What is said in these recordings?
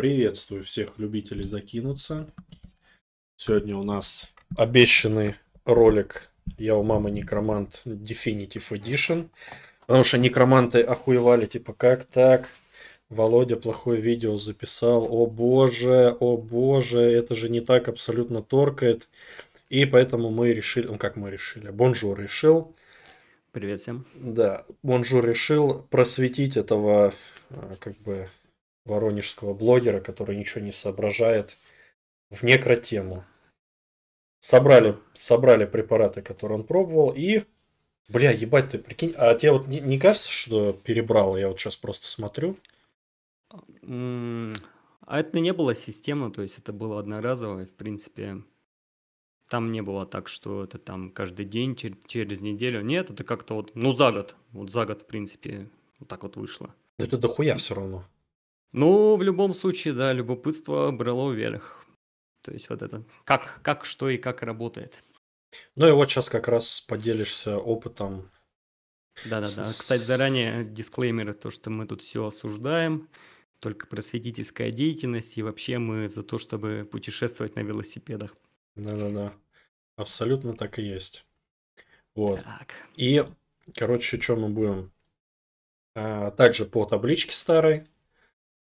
Приветствую всех любителей закинуться. Сегодня у нас обещанный ролик «Я у мамы некромант Definitive Edition». Потому что некроманты охуевали, типа, как так? Володя плохое видео записал. О боже, о боже, это же не так абсолютно торкает. И поэтому мы решили, ну как мы решили, Бонжур решил. Привет всем. Да, Бонжур решил просветить этого э, как бы воронежского блогера, который ничего не соображает, в некротему. Собрали, собрали препараты, которые он пробовал, и... Бля, ебать ты, прикинь, а тебе вот не, не кажется, что перебрал? Я вот сейчас просто смотрю. А это не было системно, то есть это было одноразовое, в принципе, там не было так, что это там каждый день, чер- через неделю. Нет, это как-то вот, ну, за год. Вот за год, в принципе, вот так вот вышло. это дохуя все равно. Ну, в любом случае, да, любопытство брало вверх. То есть вот это, как, как, что и как работает. Ну и вот сейчас как раз поделишься опытом. Да-да-да. Кстати, заранее дисклеймеры, то, что мы тут все осуждаем, только просветительская деятельность, и вообще мы за то, чтобы путешествовать на велосипедах. Да-да-да, абсолютно так и есть. Вот. Так. И, короче, что мы будем? А, также по табличке старой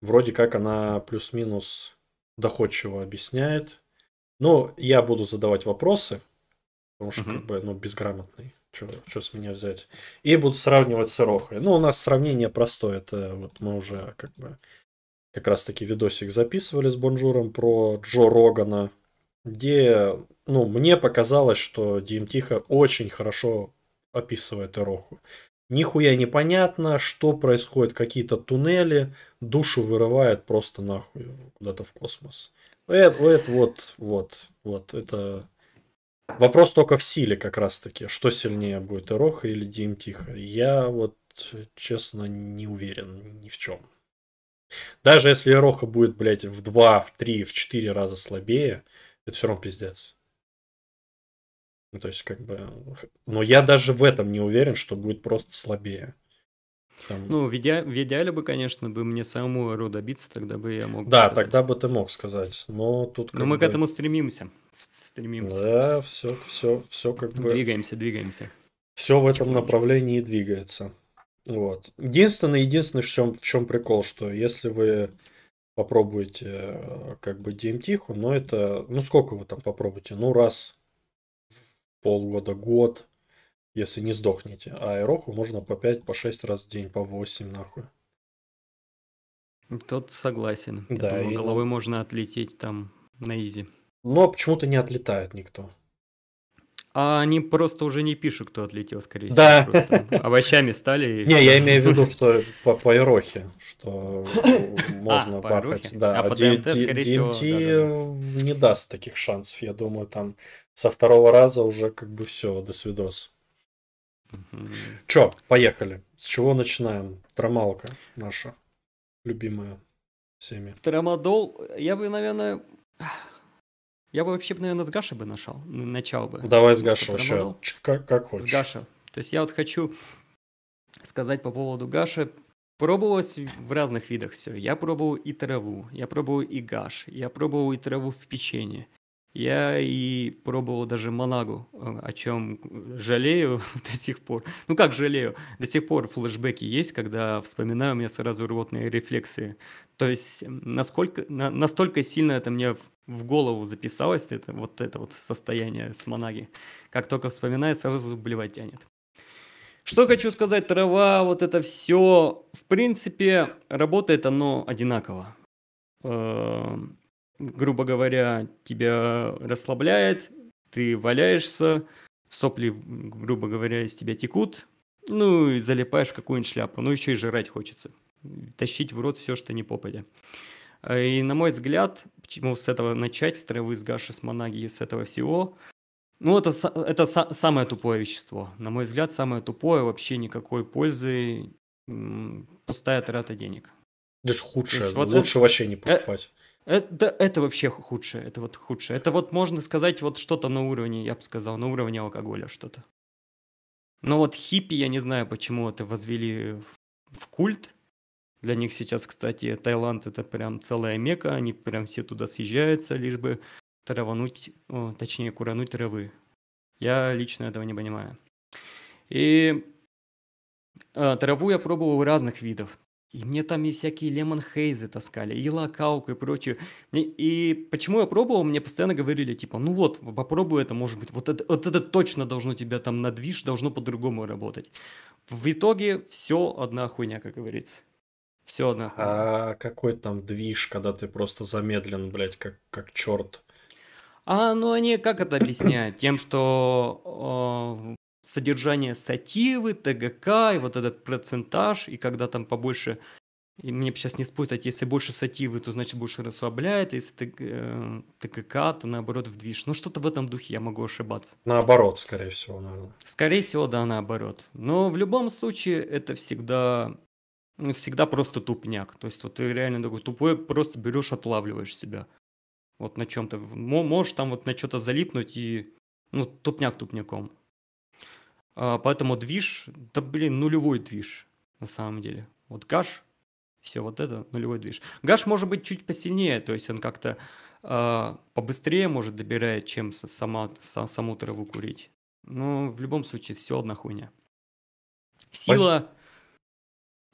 Вроде как она плюс-минус доходчиво объясняет. но я буду задавать вопросы, потому что, угу. как бы, ну, безграмотный. Что с меня взять? И буду сравнивать с Рохой. Ну, у нас сравнение простое. Это вот мы уже как бы как раз-таки видосик записывали с Бонжуром про Джо Рогана, где, ну, мне показалось, что DMT очень хорошо описывает Ироху. Нихуя непонятно, что происходит, какие-то туннели, душу вырывает просто нахуй куда-то в космос. Это, это вот, вот, вот, это... Вопрос только в силе как раз-таки, что сильнее будет, Эроха или Дим Тихо. Я вот, честно, не уверен ни в чем. Даже если Эроха будет, блядь, в 2, в 3, в 4 раза слабее, это все равно пиздец. Ну, то есть, как бы... Но я даже в этом не уверен, что будет просто слабее. Там... Ну, в, иде... в идеале бы, конечно, бы мне самому РО добиться, тогда бы я мог... Да, сказать. тогда бы ты мог сказать, но тут... Но мы бы... к этому стремимся. Стремимся. Да, все, все, все как бы... Двигаемся, двигаемся. Все в этом направлении двигается. Вот. Единственное, единственное, в чем, в чем прикол, что если вы попробуете э, как бы DMT, эм но ну, это, ну сколько вы там попробуете? Ну раз полгода-год, если не сдохнете. А аэроху можно по 5, по 6 раз в день, по 8 нахуй. Тот согласен. Да, Я думаю, и... головой ну. можно отлететь там на изи. Но ну, а почему-то не отлетает никто. А они просто уже не пишут, кто отлетел, скорее всего. да. всего. Просто овощами стали. Не, я имею в виду, что по Пайрохе, что а, можно бахать. Да, а DMT а не даст таких шансов. Я думаю, там со второго раза уже как бы все, до свидос. Чё, поехали. С чего начинаем? Трамалка наша любимая всеми. Трамадол, я бы, наверное, я бы вообще, наверное, с Гаши бы нашел, начал бы. Давай с Гаши вообще, как, как хочешь. С Гаши. То есть я вот хочу сказать по поводу Гаши. Пробовалось в разных видах все. Я пробовал и траву, я пробовал и гаш, я пробовал и траву в печенье, я и пробовал даже Монагу, э, о чем жалею до сих пор. Ну как жалею? До сих пор флешбеки есть, когда вспоминаю, у меня сразу рвотные рефлексы. То есть насколько, на, настолько сильно это мне в, в голову записалось, это, вот это вот состояние с Монаги. Как только вспоминаю, сразу блевать тянет. Что хочу сказать, трава, вот это все, в принципе, работает оно одинаково эм, грубо говоря, тебя расслабляет, ты валяешься, сопли, грубо говоря, из тебя текут, ну и залипаешь в какую-нибудь шляпу, ну еще и жрать хочется, тащить в рот все, что не попадя. А, и на мой взгляд, почему с этого начать, с травы, с гаши, с монаги, с этого всего, ну это, это самое тупое вещество. На мой взгляд, самое тупое, вообще никакой пользы, пустая трата денег. То есть худшее, есть, вот лучше это, вообще не покупать. Это, это вообще худшее, это вот худшее. Это вот можно сказать вот что-то на уровне, я бы сказал, на уровне алкоголя что-то. Но вот хиппи, я не знаю, почему это возвели в, в культ. Для них сейчас, кстати, Таиланд это прям целая мека, они прям все туда съезжаются, лишь бы травануть, о, точнее, курануть травы. Я лично этого не понимаю. И а, траву я пробовал разных видов. И мне там и всякие лемон хейзы таскали, и локалку, и прочее. Мне, и почему я пробовал, мне постоянно говорили, типа, ну вот, попробуй это, может быть, вот это, вот это точно должно тебя там надвиж, должно по-другому работать. В итоге все одна хуйня, как говорится. Все одна хуйня. А какой там движ, когда ты просто замедлен, блядь, как, как черт? А, ну они как это объясняют? Тем, что а, содержание сативы, ТГК и вот этот процентаж, и когда там побольше и мне сейчас не спутать, если больше сативы, то значит больше расслабляет, если ты э, ТКК, то наоборот вдвиж. Ну что-то в этом духе, я могу ошибаться. Наоборот, скорее всего, наверное. Скорее всего, да, наоборот. Но в любом случае это всегда, ну, всегда просто тупняк. То есть вот ты реально такой тупой, просто берешь, отлавливаешь себя. Вот на чем-то, можешь там вот на что-то залипнуть и, ну, тупняк тупняком. А, поэтому движ, да блин, нулевой движ на самом деле. Вот гаш, все вот это нулевой движ. Гаш может быть чуть посильнее, то есть он как-то э, побыстрее может добирает, чем сама, сам, саму траву курить. Но в любом случае все одна хуйня. Сила...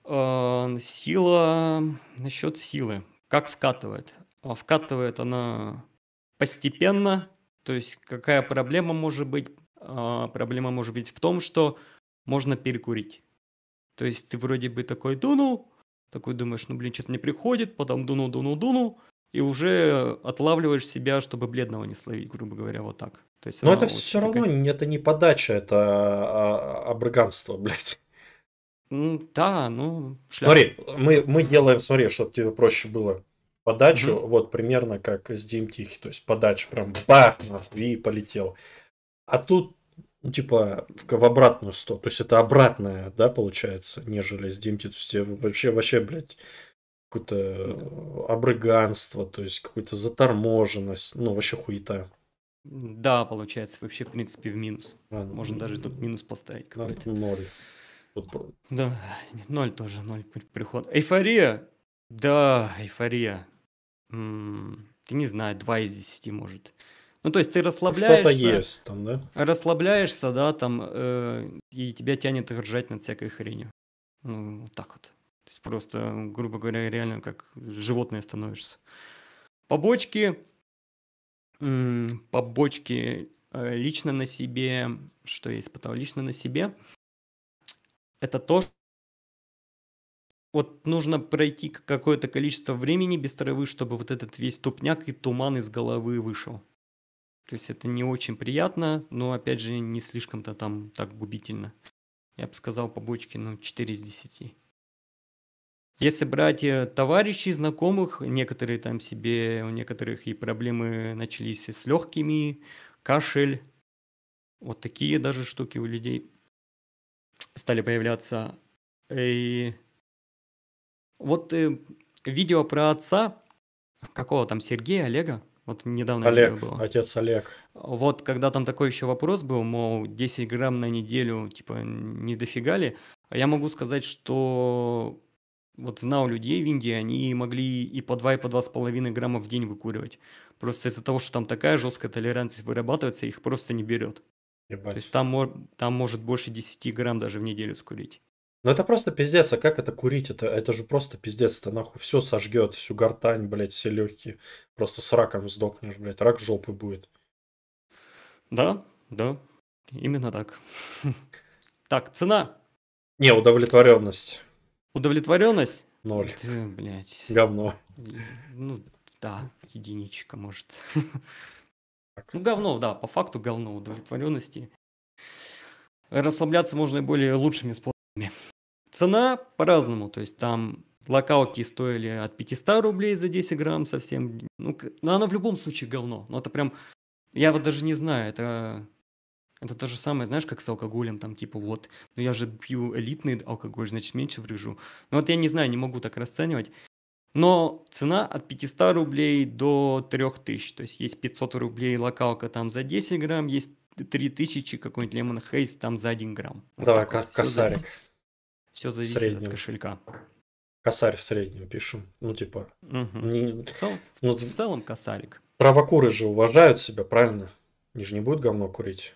Э, сила... Насчет силы. Как вкатывает? Вкатывает она постепенно, то есть какая проблема может быть а, проблема может быть в том, что можно перекурить. То есть ты вроде бы такой дунул, такой думаешь, ну блин, что-то не приходит, потом дунул, дунул, дунул, и уже отлавливаешь себя, чтобы бледного не словить, грубо говоря, вот так. То есть, Но это все такая... равно, это не подача, это а, а, обрыганство, блядь. Да, ну... Шляп. Смотри, мы, мы делаем, смотри, чтобы тебе проще было подачу, угу. вот примерно как с DMT, то есть подача прям бах, и полетел. А тут, ну, типа, в, в обратную сторону. То есть это обратное, да, получается, нежели с DMT. То есть вообще, вообще, блядь, какое-то э, обрыганство, то есть какая то заторможенность, ну, вообще хуета. Да, получается, вообще, в принципе, в минус. А, Можно ну, даже тут минус поставить. Какой-то. Ноль. Тут... Да, ноль тоже, ноль приход. Эйфория! Да, эйфория. М-м, ты не знаю, два из десяти может. Ну, то есть ты расслабляешься. Что-то есть там, да? Расслабляешься, да, там, э, и тебя тянет ржать над всякой хренью. Ну, вот так вот. То есть просто, грубо говоря, реально как животное становишься. Побочки. м побочки э, лично на себе, что я испытал лично на себе, это то, вот нужно пройти какое-то количество времени без травы, чтобы вот этот весь тупняк и туман из головы вышел. То есть это не очень приятно, но опять же не слишком-то там так губительно. Я бы сказал побочки, ну, 4 из 10. Если брать э, товарищей, знакомых, некоторые там себе, у некоторых и проблемы начались с легкими, кашель, вот такие даже штуки у людей стали появляться. И вот э, видео про отца, какого там Сергея, Олега, вот недавно Олег, было. отец Олег. Вот когда там такой еще вопрос был, мол, 10 грамм на неделю, типа, не дофигали. А я могу сказать, что вот знал людей в Индии, они могли и по 2, и по 2,5 грамма в день выкуривать. Просто из-за того, что там такая жесткая толерантность вырабатывается, их просто не берет. Ебать. То есть там, там может больше 10 грамм даже в неделю скурить. Ну это просто пиздец, а как это курить? Это, это же просто пиздец, это нахуй все сожгет, всю гортань, блядь, все легкие. Просто с раком сдохнешь, блядь, рак жопы будет. Да, да, именно так. Так, цена. Не, удовлетворенность. Удовлетворенность? Ноль. Ты, блядь. Говно. Ну, да, единичка, может. Так. Ну, говно, да, по факту говно удовлетворенности. Расслабляться можно и более лучшими способами. Цена по-разному, то есть там локалки стоили от 500 рублей за 10 грамм совсем, ну, но ну, оно в любом случае говно, но ну, это прям, я вот даже не знаю, это это то же самое, знаешь, как с алкоголем, там, типа, вот, ну я же пью элитный алкоголь, значит, меньше врежу. Ну вот я не знаю, не могу так расценивать. Но цена от 500 рублей до 3000, то есть есть 500 рублей локалка там за 10 грамм, есть 3000 какой-нибудь лемон хейс там за 1 грамм. Вот Давай, как вот. Все зависит среднем. от кошелька. Косарь в среднем пишем. Ну, типа. Угу. Не... В, цел... ну, в целом косарик. правокуры же уважают себя, правильно? Они же не будут говно курить.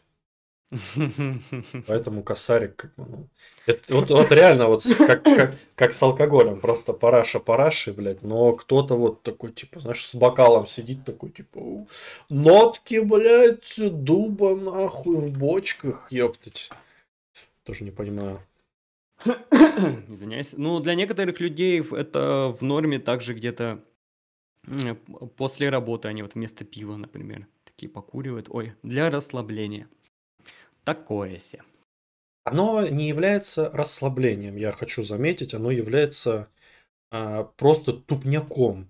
Поэтому косарик, как бы, ну, это, вот, вот реально, вот как, как, как с алкоголем, просто параша параши, блядь, но кто-то вот такой, типа, знаешь, с бокалом сидит такой, типа, нотки, блядь, дуба нахуй в бочках, ёптать. Тоже не понимаю. Извиняюсь. Ну, для некоторых людей это в норме также где-то после работы они вот вместо пива, например, такие покуривают. Ой, для расслабления. Такое себе. Оно не является расслаблением, я хочу заметить, оно является а, просто тупняком.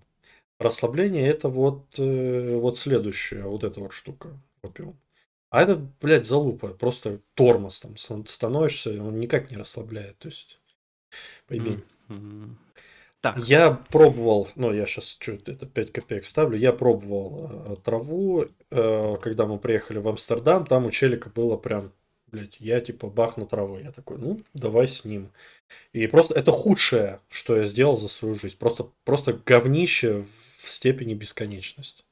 Расслабление это вот, э, вот следующая, вот эта вот штука. Опиум. А это, блядь, залупа, просто тормоз там становишься, он никак не расслабляет, то есть пойми. Так. Я пробовал, ну я сейчас чуть это 5 копеек ставлю, я пробовал э, траву, э, когда мы приехали в Амстердам, там у челика было прям, блядь, я типа бахну траву, я такой, ну давай с ним. И просто это худшее, что я сделал за свою жизнь, просто, просто говнище в степени бесконечности.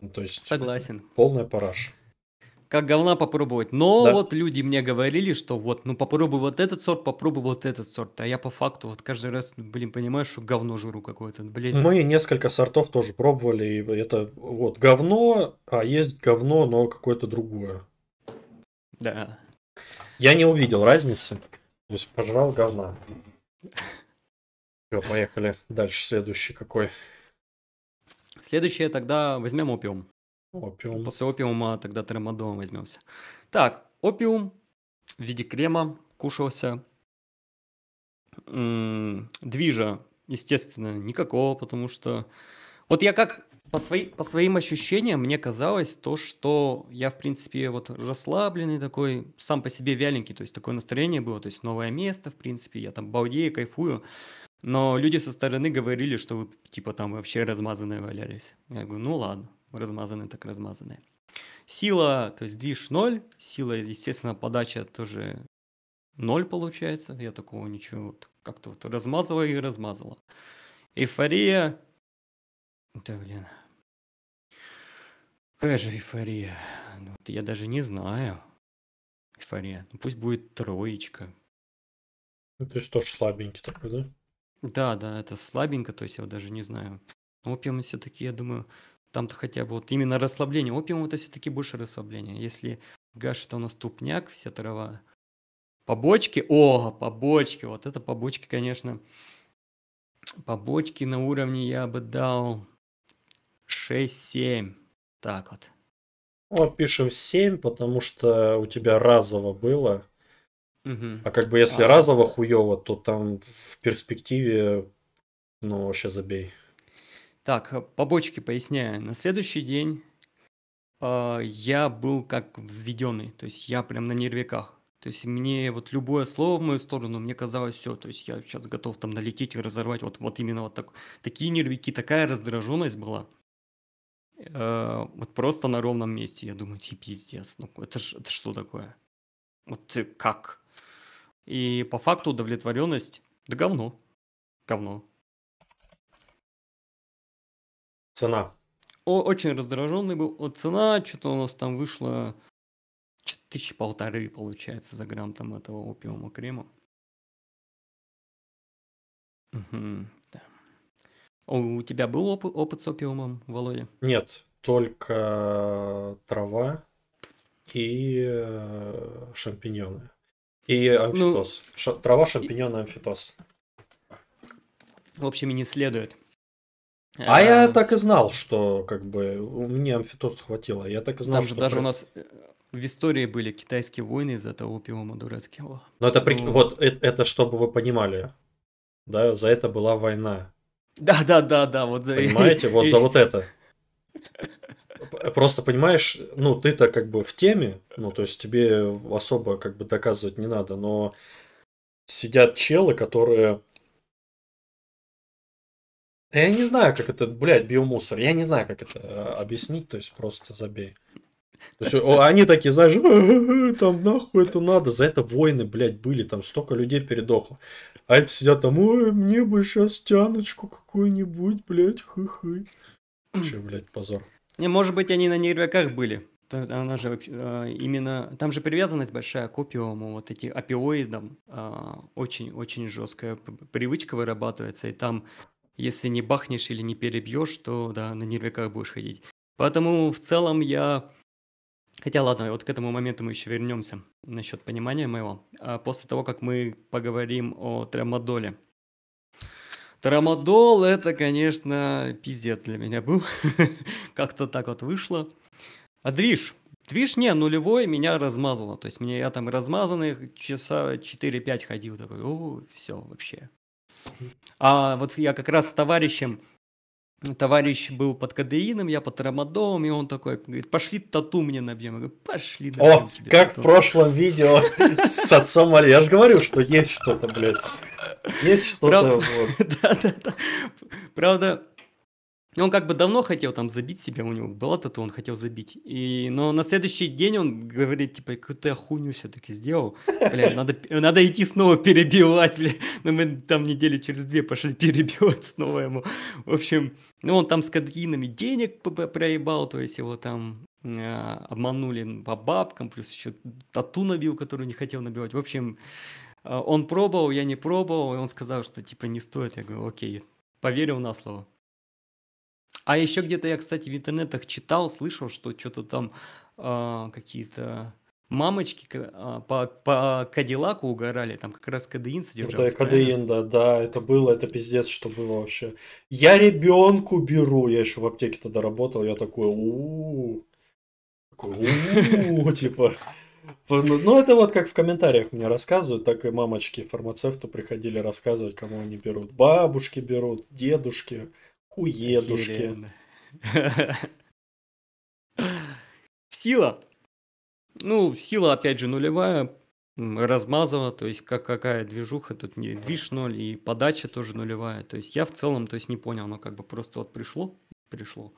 Ну, то есть Согласен. полная параж. Как говна попробовать. Но да. вот люди мне говорили, что вот, ну попробуй вот этот сорт, попробуй вот этот сорт. А я по факту вот каждый раз, блин, понимаю, что говно жру какое-то, блин. Мы несколько сортов тоже пробовали, и это вот говно, а есть говно, но какое-то другое. Да. Я не увидел разницы. То есть пожрал говна. Все, поехали. Дальше следующий какой. Следующее тогда возьмем опиум. Опиум. После опиума тогда тремодолом возьмемся. Так, опиум в виде крема кушался. Движа, естественно, никакого, потому что... Вот я как по, свои, по своим ощущениям мне казалось то, что я, в принципе, вот расслабленный такой, сам по себе вяленький, то есть такое настроение было, то есть новое место, в принципе, я там балдею, кайфую. Но люди со стороны говорили, что вы, типа, там вообще размазанные валялись. Я говорю, ну ладно, размазанные так размазанные. Сила, то есть движ 0, сила, естественно, подача тоже 0 получается. Я такого ничего вот как-то вот размазывала и размазала. Эйфория. Да, блин. Какая же эйфория? Ну вот я даже не знаю. Эйфория. Ну пусть будет троечка. Ну, то есть тоже слабенький такой, да? Да, да, это слабенько, то есть я вот даже не знаю. Опиум все-таки, я думаю, там-то хотя бы вот именно расслабление. Опиум это все-таки больше расслабление. Если гаш это у нас тупняк, вся трава. Побочки, о, побочки, вот это побочки, конечно. Побочки на уровне я бы дал 6-7, так вот. О, пишем 7, потому что у тебя разово было. Угу. А как бы если а. разово хуево, то там в перспективе, ну вообще забей. Так, э, побочки поясняю. На следующий день э, я был как взведенный, то есть я прям на нервиках. То есть мне вот любое слово в мою сторону, мне казалось все. То есть я сейчас готов там налететь и разорвать. Вот, вот именно вот так. Такие нервики, такая раздраженность была. Э, вот просто на ровном месте. Я думаю, типа пиздец, ну это, ж, это что такое? Вот э, как? И по факту удовлетворенность да говно. Говно. Цена. О, очень раздраженный был. Вот цена, что-то у нас там вышло тысячи полторы, получается, за грамм там этого опиума крема. Угу, да. У тебя был оп- опыт с опиумом, Володя? Нет, только трава и э, шампиньоны. И ну, амфитоз. Ну, Ша- трава, шампиньон и амфитоз. В общем, и не следует. А, я эм. так и знал, что как бы мне амфитоз хватило. Я так и знал, что... даже у нас э, в истории были китайские войны из-за того пивома дурацкого. Но ну, это прик... ну... вот это, это чтобы вы понимали, да, за это была война. Да, да, да, да, вот за. Понимаете, вот за вот это. Просто понимаешь, ну, ты-то как бы в теме, ну, то есть тебе особо как бы доказывать не надо, но сидят челы, которые... Я не знаю, как это, блядь, биомусор. Я не знаю, как это э, объяснить, то есть просто забей. То есть они такие, знаешь, там нахуй это надо, за это войны, блядь, были, там столько людей передохло. А эти сидят там, ой, мне бы сейчас тяночку какую-нибудь, блядь, хы-хы. Че, блядь, позор. Не, может быть, они на нервяках были. Она же а, именно... Там же привязанность большая к опиуму, вот эти опиоидам. Очень-очень а, жесткая привычка вырабатывается. И там, если не бахнешь или не перебьешь, то да, на нервяках будешь ходить. Поэтому в целом я... Хотя ладно, вот к этому моменту мы еще вернемся насчет понимания моего. А после того, как мы поговорим о тремодоле. Трамадол это, конечно, пиздец для меня был. Как-то так вот вышло. А движ? Движ не, нулевой меня размазало. То есть мне я там размазанный часа 4-5 ходил. Такой, о, все вообще. А вот я как раз с товарищем товарищ был под кадеином, я под трамадолом, и он такой говорит, пошли тату мне набьем. Я говорю, пошли О, тебе как тату. в прошлом видео с отцом Али. Я же говорю, что есть что-то, блядь. Есть что-то. да, да, да. Правда, он как бы давно хотел там забить себя, у него была тату, он хотел забить. И, но на следующий день он говорит, типа, какую-то я хуйню все-таки сделал. Бля, надо, надо идти снова перебивать, бля. Но ну, мы там недели через две пошли перебивать снова ему. В общем, ну он там с кадгинами денег проебал, то есть его там э, обманули по бабкам, плюс еще тату набил, которую не хотел набивать. В общем, э, он пробовал, я не пробовал, и он сказал, что типа не стоит. Я говорю, окей, поверил на слово. А еще где-то я, кстати, в интернетах читал, слышал, что что-то там э, какие-то мамочки э, по, по Кадиллаку угорали, там как раз кадеин содержался. Это кадеин, да, да, это было, это пиздец, что было вообще. Я ребенку беру, я еще в аптеке тогда работал, я такой, у такой, типа, ну, ну, это вот как в комментариях мне рассказывают, так и мамочки фармацевту приходили рассказывать, кому они берут. Бабушки берут, дедушки, Хуедушки. Сила. Ну, сила, опять же, нулевая. Размазова, то есть как, какая движуха, тут не движ ноль, и подача тоже нулевая. То есть я в целом то есть не понял, оно как бы просто вот пришло, пришло.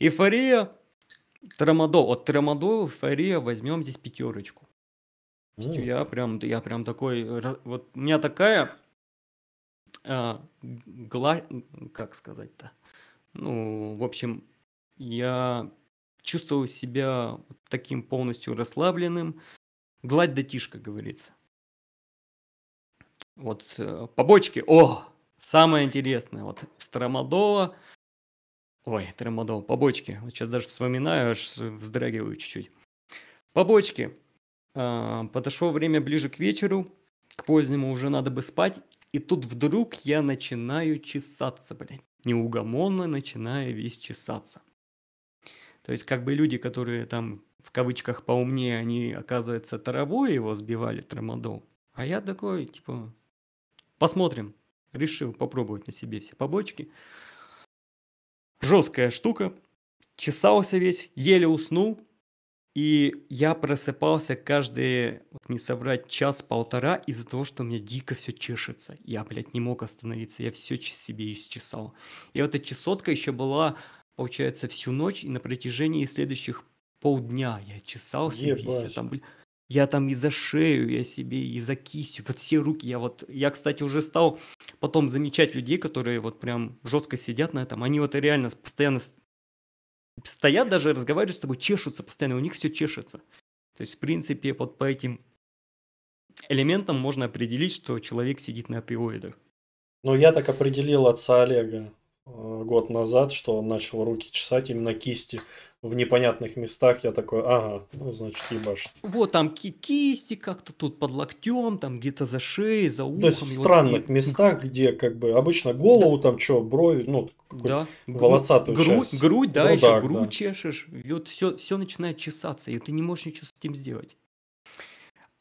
Эйфория, Трамадо, от Трамадо эйфория возьмем здесь пятерочку. Mm. Я прям, я прям такой, вот у меня такая а, гла... как сказать-то, ну, в общем, я чувствовал себя таким полностью расслабленным, гладь да говорится. Вот э, побочки, о, самое интересное, вот с ой, Трамадол, побочки, вот сейчас даже вспоминаю, аж вздрагиваю чуть-чуть. Побочки, а, подошло время ближе к вечеру, к позднему уже надо бы спать, и тут вдруг я начинаю чесаться, блядь. Неугомонно начинаю весь чесаться. То есть как бы люди, которые там в кавычках поумнее, они, оказывается, травой его сбивали, трамадол. А я такой, типа, посмотрим. Решил попробовать на себе все побочки. Жесткая штука. Чесался весь, еле уснул. И я просыпался каждые, не соврать, час-полтора из-за того, что у меня дико все чешется. Я, блядь, не мог остановиться, я все себе исчесал. И вот эта чесотка еще была, получается, всю ночь, и на протяжении следующих полдня я чесал себе. Я там, блядь, я там и за шею, я себе и за кистью, вот все руки. Я вот, я, кстати, уже стал потом замечать людей, которые вот прям жестко сидят на этом. Они вот реально постоянно стоят даже, разговаривают с тобой, чешутся постоянно, у них все чешется. То есть, в принципе, вот по этим элементам можно определить, что человек сидит на опиоидах. Ну, я так определил отца Олега. Э, год назад, что он начал руки чесать именно кисти в непонятных местах. Я такой, ага, ну, значит, ебашит. Вот там ки кисти как-то тут под локтем, там где-то за шеей, за ухом. То есть в странных вот... местах, где как бы обычно голову ну, да. там что, брови, ну, да. волосатую грудь, часть. Грудь, да, ну, еще да, грудь да. чешешь. И вот все, все начинает чесаться, и ты не можешь ничего с этим сделать.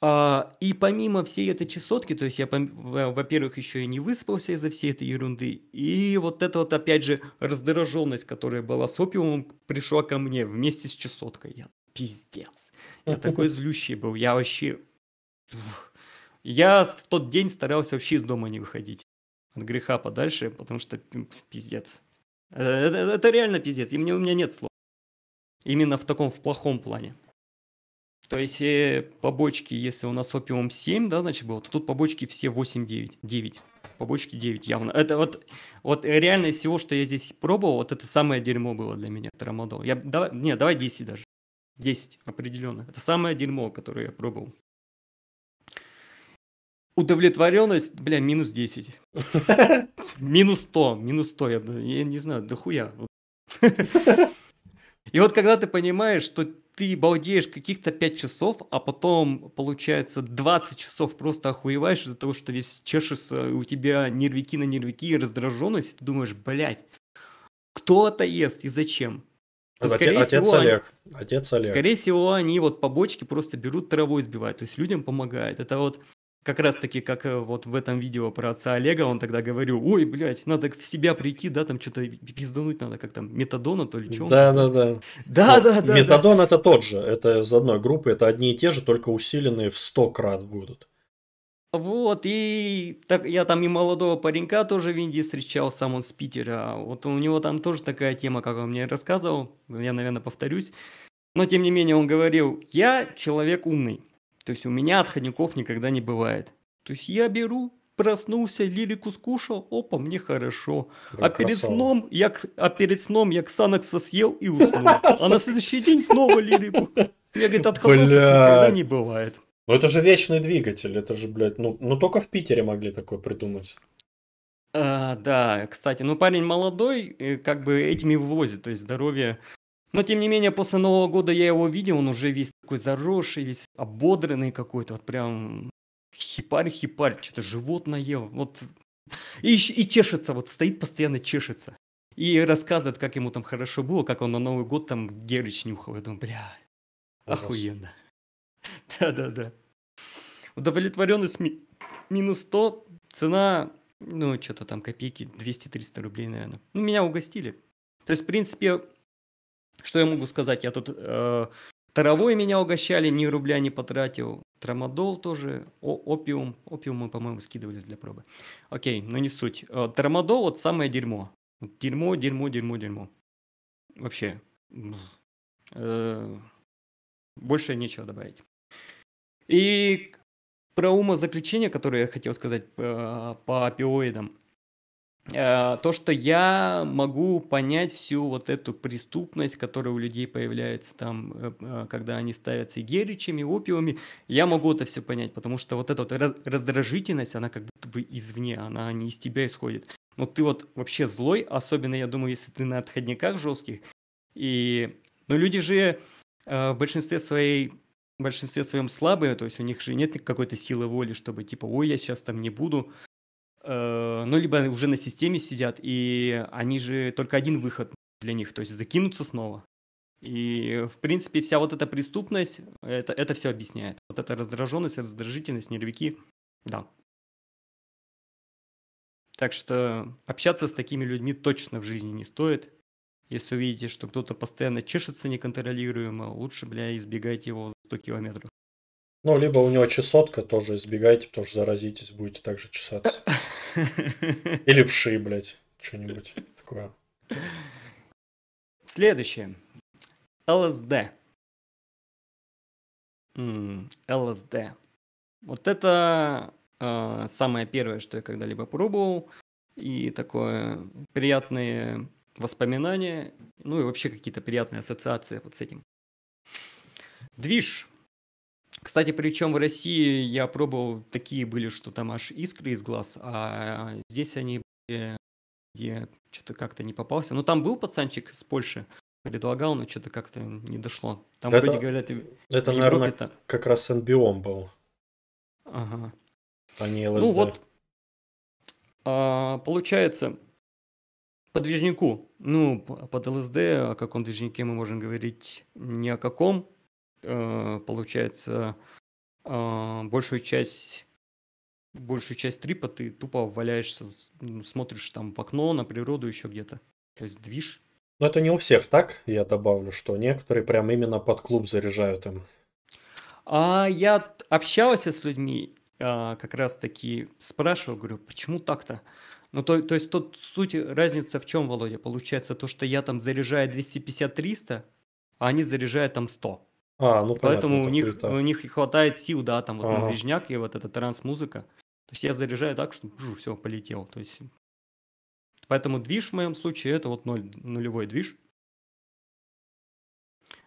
А, и помимо всей этой чесотки, то есть я, во-первых, еще и не выспался из-за всей этой ерунды, и вот эта вот, опять же, раздраженность, которая была с опиумом, пришла ко мне вместе с чесоткой. Я пиздец. Я такой злющий был, я вообще... Я в тот день старался вообще из дома не выходить. От греха подальше, потому что пиздец. Это, это, э, это реально пиздец, и мне, у меня нет слов. Именно в таком, в плохом плане. То есть э, побочки, если у нас опиум 7, да, значит, было, то тут побочки все 8, 9. 9. Побочки 9 явно. Это вот, вот реально из всего, что я здесь пробовал, вот это самое дерьмо было для меня, трамадол. Я, давай, не, давай 10 даже. 10 определенно. Это самое дерьмо, которое я пробовал. Удовлетворенность, бля, минус 10. Минус 100, минус 100, я, я не знаю, да хуя. И вот когда ты понимаешь, что ты балдеешь каких-то 5 часов, а потом, получается, 20 часов просто охуеваешь из-за того, что весь чешется, у тебя нервики на нервики и раздраженность, ты думаешь, блядь, кто это ест и зачем? То, Оте, скорее отец всего, Олег. Они, отец Олег. Скорее всего, они вот по бочке просто берут травой сбивают, то есть людям помогает. Это вот как раз-таки, как э, вот в этом видео про отца Олега, он тогда говорил, ой, блядь, надо в себя прийти, да, там что-то пиздануть надо, как там, метадона, то ли что? Да, да, да. Ну, да, да, да. Метадон да. это тот же, это из одной группы, это одни и те же, только усиленные в сто крат будут. Вот, и так, я там и молодого паренька тоже в Индии встречал, сам он с Питера. Вот у него там тоже такая тема, как он мне рассказывал, я, наверное, повторюсь. Но, тем не менее, он говорил, я человек умный. То есть у меня отходников никогда не бывает. То есть я беру, проснулся, лирику скушал, опа, мне хорошо. Да, а перед сном я, а перед сном я ксанокса съел и уснул. А на следующий день снова лирику. Я, говорит, отходосов никогда не бывает. Ну это же вечный двигатель, это же, блядь, ну, ну только в Питере могли такое придумать. А, да, кстати, ну парень молодой, э, как бы этими вывозит, то есть здоровье но, тем не менее, после Нового года я его видел, он уже весь такой заросший, весь ободренный какой-то, вот прям хипарь-хипарь, что-то живот наел, вот. И, и чешется, вот стоит постоянно чешется. И рассказывает, как ему там хорошо было, как он на Новый год там герыч нюхал. Я думаю, бля, Ужас. охуенно. Да-да-да. Удовлетворенность ми- минус 100, цена, ну, что-то там копейки, 200-300 рублей, наверное. Ну, меня угостили. То есть, в принципе, что я могу сказать? Я тут э, Таровой меня угощали, ни рубля не потратил. Трамадол тоже, О, опиум. Опиум мы, по-моему, скидывались для пробы. Окей, но не суть. Э, трамадол вот самое дерьмо. Дерьмо, дерьмо, дерьмо, дерьмо. Вообще. Э, больше нечего добавить. И про умозаключение, которое я хотел сказать по, э, по опиоидам. Э, то, что я могу понять всю вот эту преступность, которая у людей появляется там, э, э, когда они ставятся и геричами, опиумами, я могу это все понять, потому что вот эта вот раздражительность, она как будто бы извне, она не из тебя исходит. Но ты вот вообще злой, особенно, я думаю, если ты на отходниках жестких. И... Но ну, люди же в большинстве своей в большинстве своем слабые, то есть у них же нет какой-то силы воли, чтобы типа, ой, я сейчас там не буду, Э, ну, либо уже на системе сидят, и они же только один выход для них, то есть закинуться снова. И, в принципе, вся вот эта преступность, это, это все объясняет. Вот эта раздраженность, раздражительность, нервики, да. Так что общаться с такими людьми точно в жизни не стоит. Если увидите, что кто-то постоянно чешется неконтролируемо, лучше, бля, избегайте его за 100 километров. Ну, либо у него чесотка, тоже избегайте, потому что заразитесь, будете также чесаться. Или вши, блядь, что-нибудь такое. Следующее. ЛСД. ЛСД. Вот это э, самое первое, что я когда-либо пробовал. И такое приятные воспоминания, ну и вообще какие-то приятные ассоциации вот с этим. Движ. Кстати, причем в России я пробовал, такие были, что там аж искры из глаз, а здесь они были, где что-то как-то не попался. Но ну, там был пацанчик с Польши, предлагал, но что-то как-то не дошло. Там это, вроде говорят... Это, наверное, это... как раз NBOM был. Ага. А не LSD. Ну вот, а, получается, по движнику, ну, под ЛСД, о каком движнике мы можем говорить, ни о каком, Э, получается, а, большую часть большую часть трипа ты тупо валяешься, ну, смотришь там в окно, на природу, еще где-то. То есть движ. Но это не у всех так, я добавлю, что некоторые прям именно под клуб заряжают им. А я общался с людьми, а, как раз таки спрашивал, говорю, почему так-то? Ну, то, то есть тут суть, э, разница в чем, Володя? Получается то, что я там заряжаю 250-300, а они заряжают там 100. А, ну и понятно, поэтому ну, у них, у них хватает сил, да, там вот ага. движняк и вот эта транс-музыка. То есть я заряжаю так, что все, полетел. То есть... Поэтому движ в моем случае это вот ноль, нулевой движ.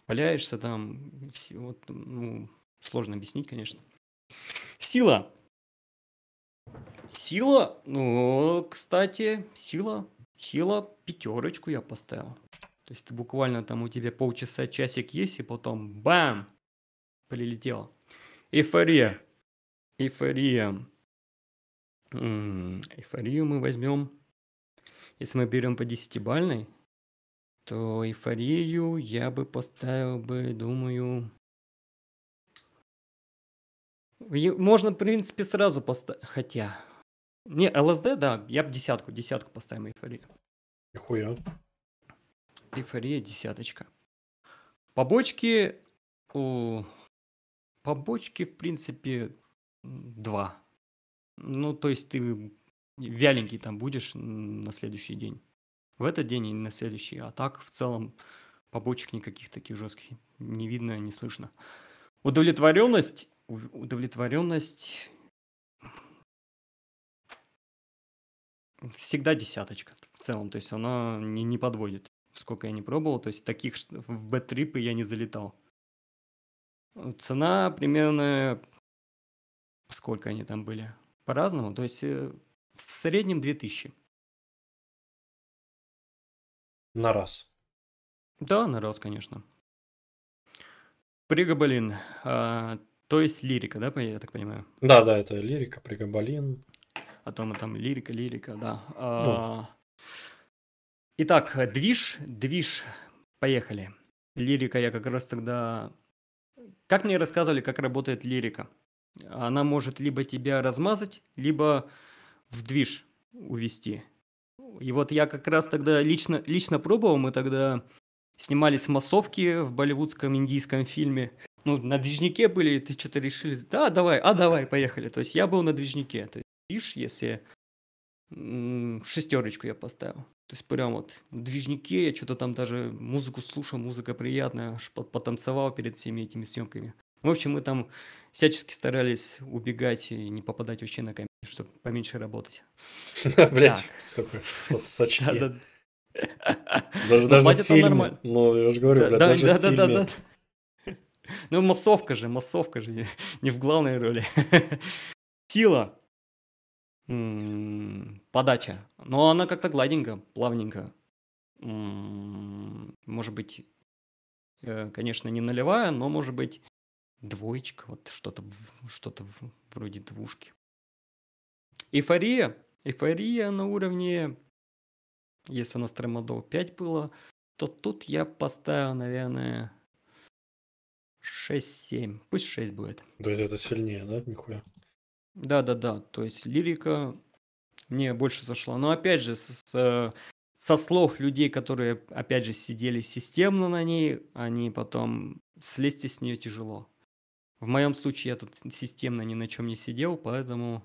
Валяешься там, вот, ну, сложно объяснить, конечно. Сила. Сила, ну, кстати, сила, сила, пятерочку я поставил. То есть буквально там у тебя полчаса, часик есть, и потом бам! Прилетело. Эйфория. Эйфория. Эйфорию мы возьмем. Если мы берем по десятибальной, то эйфорию я бы поставил бы, думаю... Можно, в принципе, сразу поставить. Хотя... Не, ЛСД, да, я бы десятку, десятку поставим эйфорию. Нихуя. Эйфория десяточка. Побочки... у побочки, в принципе, два. Ну, то есть ты вяленький там будешь на следующий день. В этот день и на следующий. А так, в целом, побочек никаких таких жестких не видно, не слышно. Удовлетворенность... Удовлетворенность... Всегда десяточка в целом, то есть она не, не подводит сколько я не пробовал, то есть таких в бэт-трипы я не залетал. Цена примерно... Сколько они там были? По-разному, то есть э, в среднем 2000. На раз? Да, на раз, конечно. Пригабалин, а, то есть лирика, да, я так понимаю? Да, да, это лирика, пригабалин. А то мы там лирика, лирика, да. А, ну. Итак, движ, движ, поехали. Лирика я как раз тогда... Как мне рассказывали, как работает лирика? Она может либо тебя размазать, либо в движ увести. И вот я как раз тогда лично, лично пробовал, мы тогда снимались массовки в болливудском индийском фильме. Ну, на движнике были, ты что-то решили, да, давай, а давай, поехали. То есть я был на движнике. То есть, видишь, если шестерочку я поставил. То есть прям вот движнике я что-то там даже музыку слушал, музыка приятная, аж потанцевал перед всеми этими съемками. В общем, мы там всячески старались убегать и не попадать вообще на камень, чтобы поменьше работать. Блять, сука, сочки. Даже, ну, даже в фильме. Ну, я же говорю, блядь, даже в фильме. Ну, массовка же, массовка же, не в главной роли. Сила, подача. Но она как-то гладенько, плавненько. Может быть, э, конечно, не наливая, но может быть двоечка, вот что-то что вроде двушки. Эйфория. Эйфория на уровне, если у нас Тремодол 5 было, то тут я поставил, наверное, 6-7. Пусть 6 будет. То есть это сильнее, да, нихуя? Да-да-да, то есть лирика мне больше зашла. Но опять же, с, со слов людей, которые, опять же, сидели системно на ней, они потом слезти с нее тяжело. В моем случае я тут системно ни на чем не сидел, поэтому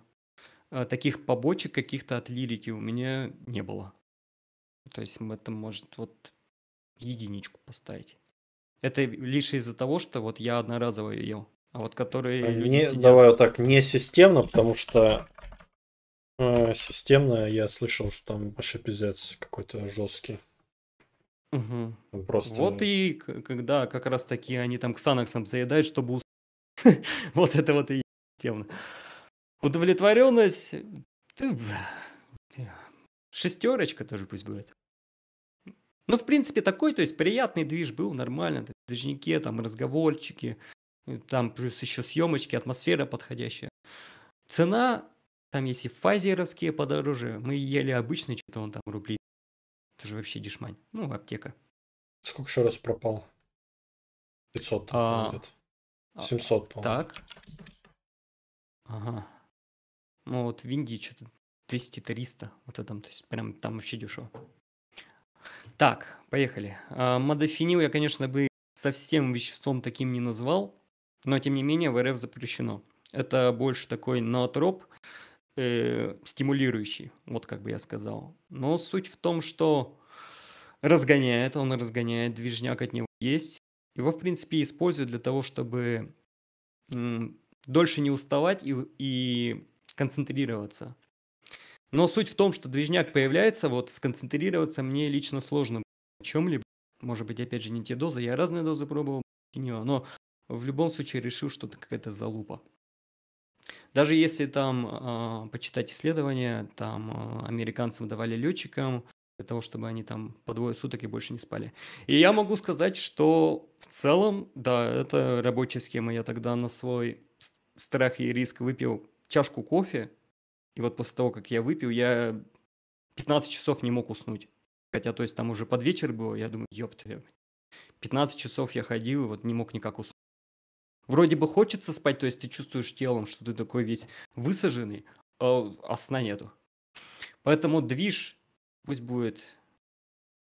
э, таких побочек каких-то от лирики у меня не было. То есть это может вот единичку поставить. Это лишь из-за того, что вот я одноразово ее а вот которые э, не, сидят... Давай вот так, не системно, потому что э, системно я слышал, что там вообще пиздец какой-то жесткий. Угу. просто... Вот и когда как раз таки они там ксаноксом заедают, чтобы вот это вот и системно. Удовлетворенность. Шестерочка тоже пусть будет. Ну, в принципе, такой, то есть приятный движ был, нормально. Движники, там, разговорчики, там плюс еще съемочки, атмосфера подходящая. Цена, там есть и файзеровские подороже, мы ели обычный, что-то он там рублей. Это же вообще дешмань. Ну, аптека. Сколько еще раз пропал? 500 там а... Будет. 700, по Так. Ага. Ну вот в Индии что-то 200-300. Вот этом, то есть прям там вообще дешево. Так, поехали. А, Модофенил я, конечно, бы совсем веществом таким не назвал но тем не менее в РФ запрещено. Это больше такой ноотроп, э, стимулирующий, вот как бы я сказал. Но суть в том, что разгоняет, он разгоняет, движняк от него есть. Его, в принципе, используют для того, чтобы м, дольше не уставать и, и концентрироваться. Но суть в том, что движняк появляется, вот сконцентрироваться мне лично сложно о чем-либо. Может быть, опять же, не те дозы. Я разные дозы пробовал, не но в любом случае решил, что это какая-то залупа. Даже если там э, почитать исследования, там э, американцам давали летчикам для того, чтобы они там по двое суток и больше не спали. И я могу сказать, что в целом, да, это рабочая схема. Я тогда на свой страх и риск выпил чашку кофе, и вот после того, как я выпил, я 15 часов не мог уснуть. Хотя, то есть, там уже под вечер было, я думаю, ёпта, 15 часов я ходил и вот не мог никак уснуть. Вроде бы хочется спать, то есть ты чувствуешь телом, что ты такой весь высаженный, а, а сна нету. Поэтому движ пусть будет,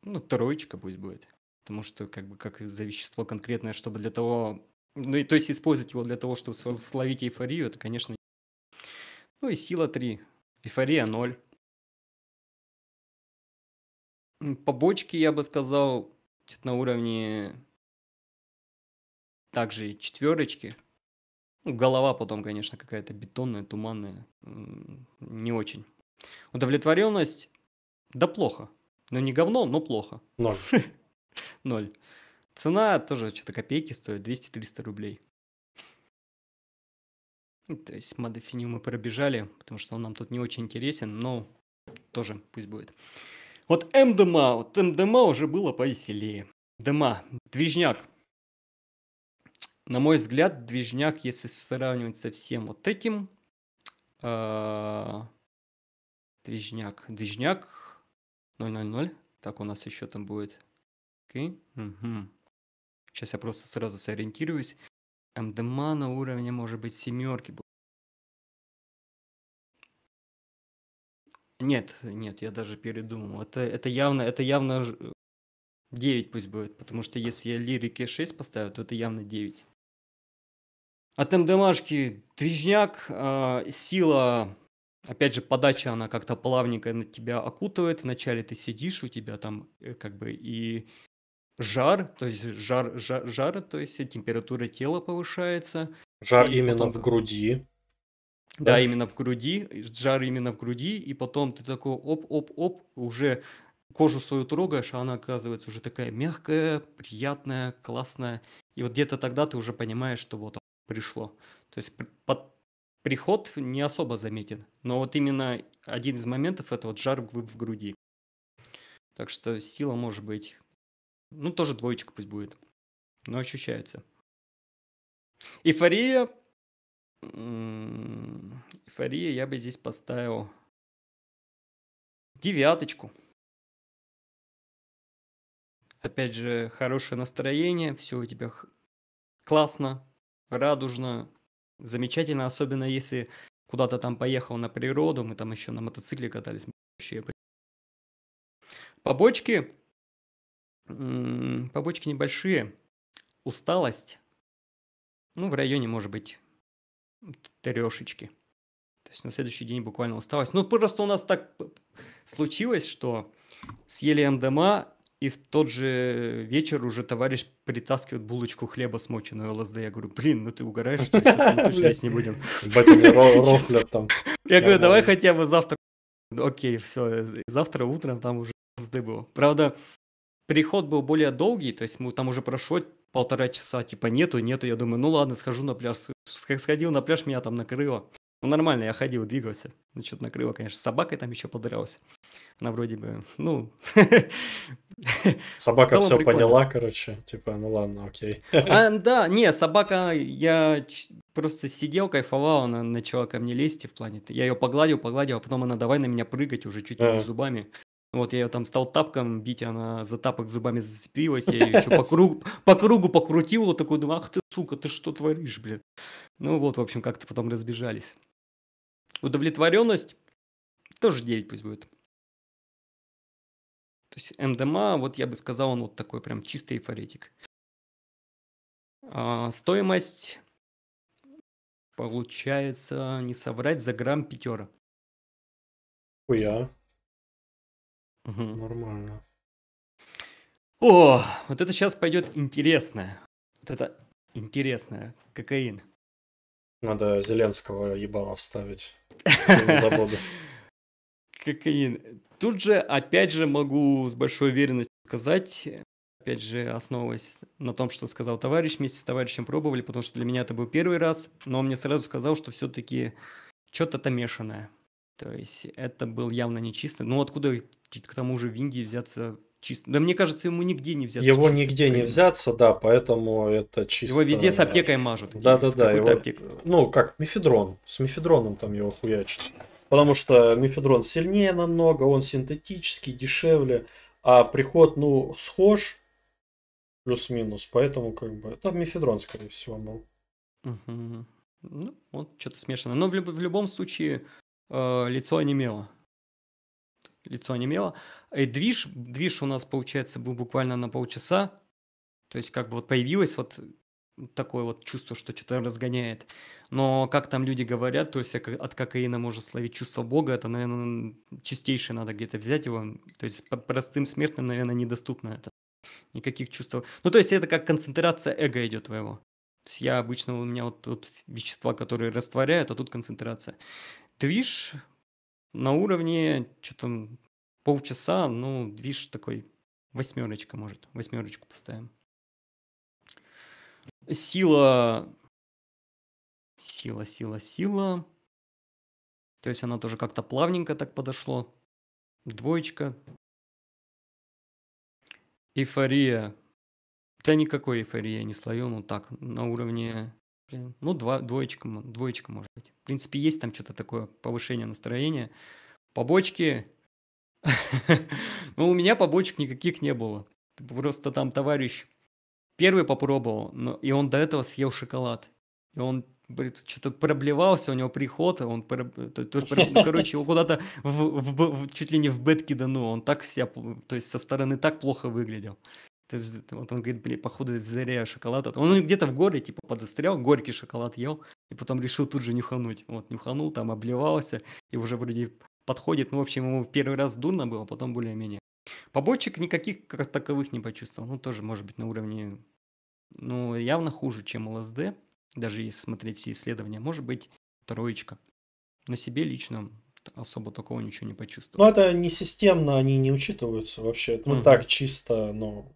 ну, троечка пусть будет. Потому что, как бы, как за вещество конкретное, чтобы для того... Ну, и, то есть использовать его для того, чтобы словить эйфорию, это, конечно... Ну и сила 3, эйфория 0. Побочки, я бы сказал, на уровне также и четверочки. Ну, голова потом, конечно, какая-то бетонная, туманная. Не очень. Удовлетворенность? Да плохо. Ну не говно, но плохо. Ноль. Ноль. Цена тоже что-то копейки стоит, 200-300 рублей. Ну, то есть Мадофиню мы пробежали, потому что он нам тут не очень интересен, но тоже пусть будет. Вот МДМА, вот МДМА уже было повеселее. ДМА, движняк, на мой взгляд, движняк, если сравнивать со всем вот этим, э, движняк, движняк 000, так у нас еще там будет. Окей, okay. угу. Сейчас я просто сразу сориентируюсь. МДМА на уровне, может быть, семерки будет. Нет, нет, я даже передумал. Это, это явно, это явно 9 пусть будет, потому что если я лирики 6 поставлю, то это явно 9. От МДМашки движняк, а, сила, опять же, подача, она как-то плавненько на тебя окутывает. Вначале ты сидишь, у тебя там э, как бы и жар, то есть жар, жар, жар, то есть температура тела повышается. Жар и именно потом... в груди. Да, да, именно в груди, жар именно в груди, и потом ты такой оп-оп-оп, уже кожу свою трогаешь, а она оказывается уже такая мягкая, приятная, классная. И вот где-то тогда ты уже понимаешь, что вот пришло. То есть под приход не особо заметен. Но вот именно один из моментов – это вот жар в груди. Так что сила может быть... Ну, тоже двоечка пусть будет. Но ощущается. Эйфория. Эйфория я бы здесь поставил девяточку. Опять же, хорошее настроение, все у тебя классно, радужно, замечательно, особенно если куда-то там поехал на природу, мы там еще на мотоцикле катались. Вообще. Побочки, побочки небольшие, усталость, ну, в районе, может быть, трешечки. То есть на следующий день буквально усталость. Ну, просто у нас так случилось, что съели МДМА, и в тот же вечер уже товарищ притаскивает булочку хлеба, смоченную ЛСД. Я говорю, блин, ну ты угораешь, что сейчас не будем. Батя там. Я говорю, давай хотя бы завтра. Окей, все, завтра утром там уже ЛСД было. Правда, переход был более долгий, то есть мы там уже прошло полтора часа, типа нету, нету. Я думаю, ну ладно, схожу на пляж. Сходил на пляж, меня там накрыло. Ну нормально, я ходил, двигался. Ну что-то накрыло, конечно, с собакой там еще подрялся. Она вроде бы, ну... Собака все прикольно. поняла, короче, типа, ну ладно, окей. А, да, не, собака, я просто сидел, кайфовал, она начала ко мне лезть и в плане... Я ее погладил, погладил, а потом она давай на меня прыгать уже чуть не зубами. Вот я ее там стал тапком бить, она за тапок зубами зацепилась, я ее еще по кругу, по кругу покрутил, вот такой, думаю, ах ты, сука, ты что творишь, блин. Ну вот, в общем, как-то потом разбежались. Удовлетворенность тоже 9 пусть будет. То есть МДМА, вот я бы сказал, он вот такой прям чистый эйфоретик. А, стоимость получается, не соврать, за грамм пятера. Хуя. Угу. Нормально. О, вот это сейчас пойдет интересное. Вот это интересное. Кокаин. Надо Зеленского ебало вставить. Не забуду кокаин. Тут же, опять же, могу с большой уверенностью сказать, опять же, основываясь на том, что сказал товарищ, вместе с товарищем пробовали, потому что для меня это был первый раз, но он мне сразу сказал, что все-таки что-то там мешанное. То есть это был явно не Ну откуда к тому же в Индии взяться чисто? Да мне кажется, ему нигде не взяться. Его чисто, нигде не взяться, да, поэтому это чисто. Его везде с аптекой мажут. Да, да, да. Его... Ну как, мифедрон. С мифедроном там его хуячат. Потому что мифедрон сильнее намного, он синтетический, дешевле, а приход, ну, схож, плюс-минус, поэтому как бы... Это мифедрон, скорее всего, был. Угу. Ну, вот что-то смешано. Но в, люб- в любом случае э, лицо онемело. Лицо онемело. И движ, движ у нас, получается, был буквально на полчаса. То есть как бы вот появилась вот такое вот чувство, что что-то разгоняет. Но как там люди говорят, то есть от кокаина можно словить чувство Бога, это, наверное, чистейшее надо где-то взять его. То есть простым смертным, наверное, недоступно это. Никаких чувств. Ну, то есть это как концентрация эго идет твоего. То есть я обычно, у меня вот тут вещества, которые растворяют, а тут концентрация. Движ на уровне, что то полчаса, ну, движ такой восьмерочка, может, восьмерочку поставим сила... Сила, сила, сила. То есть она тоже как-то плавненько так подошло. Двоечка. Эйфория. Да никакой эйфории я не словил, ну так, на уровне... Блин, ну, два, двоечка, двоечка может быть. В принципе, есть там что-то такое, повышение настроения. Побочки. Ну, у меня побочек никаких не было. Просто там товарищ первый попробовал, но, и он до этого съел шоколад. И он что-то проблевался, у него приход, он, ну, короче, его куда-то в, в, в, чуть ли не в бет киданул, он так себя, то есть со стороны так плохо выглядел. То есть, вот он говорит, блин, походу зря шоколад. Он где-то в горе, типа, подострял, горький шоколад ел, и потом решил тут же нюхануть. Вот, нюханул, там, обливался, и уже вроде подходит. Ну, в общем, ему в первый раз дурно было, а потом более-менее. Побочек никаких как таковых не почувствовал. Ну, тоже, может быть, на уровне, ну, явно хуже, чем ЛСД. Даже если смотреть все исследования, может быть, троечка. На себе лично особо такого ничего не почувствовал. Ну, это не системно, они не учитываются вообще. Это угу. так чисто, но...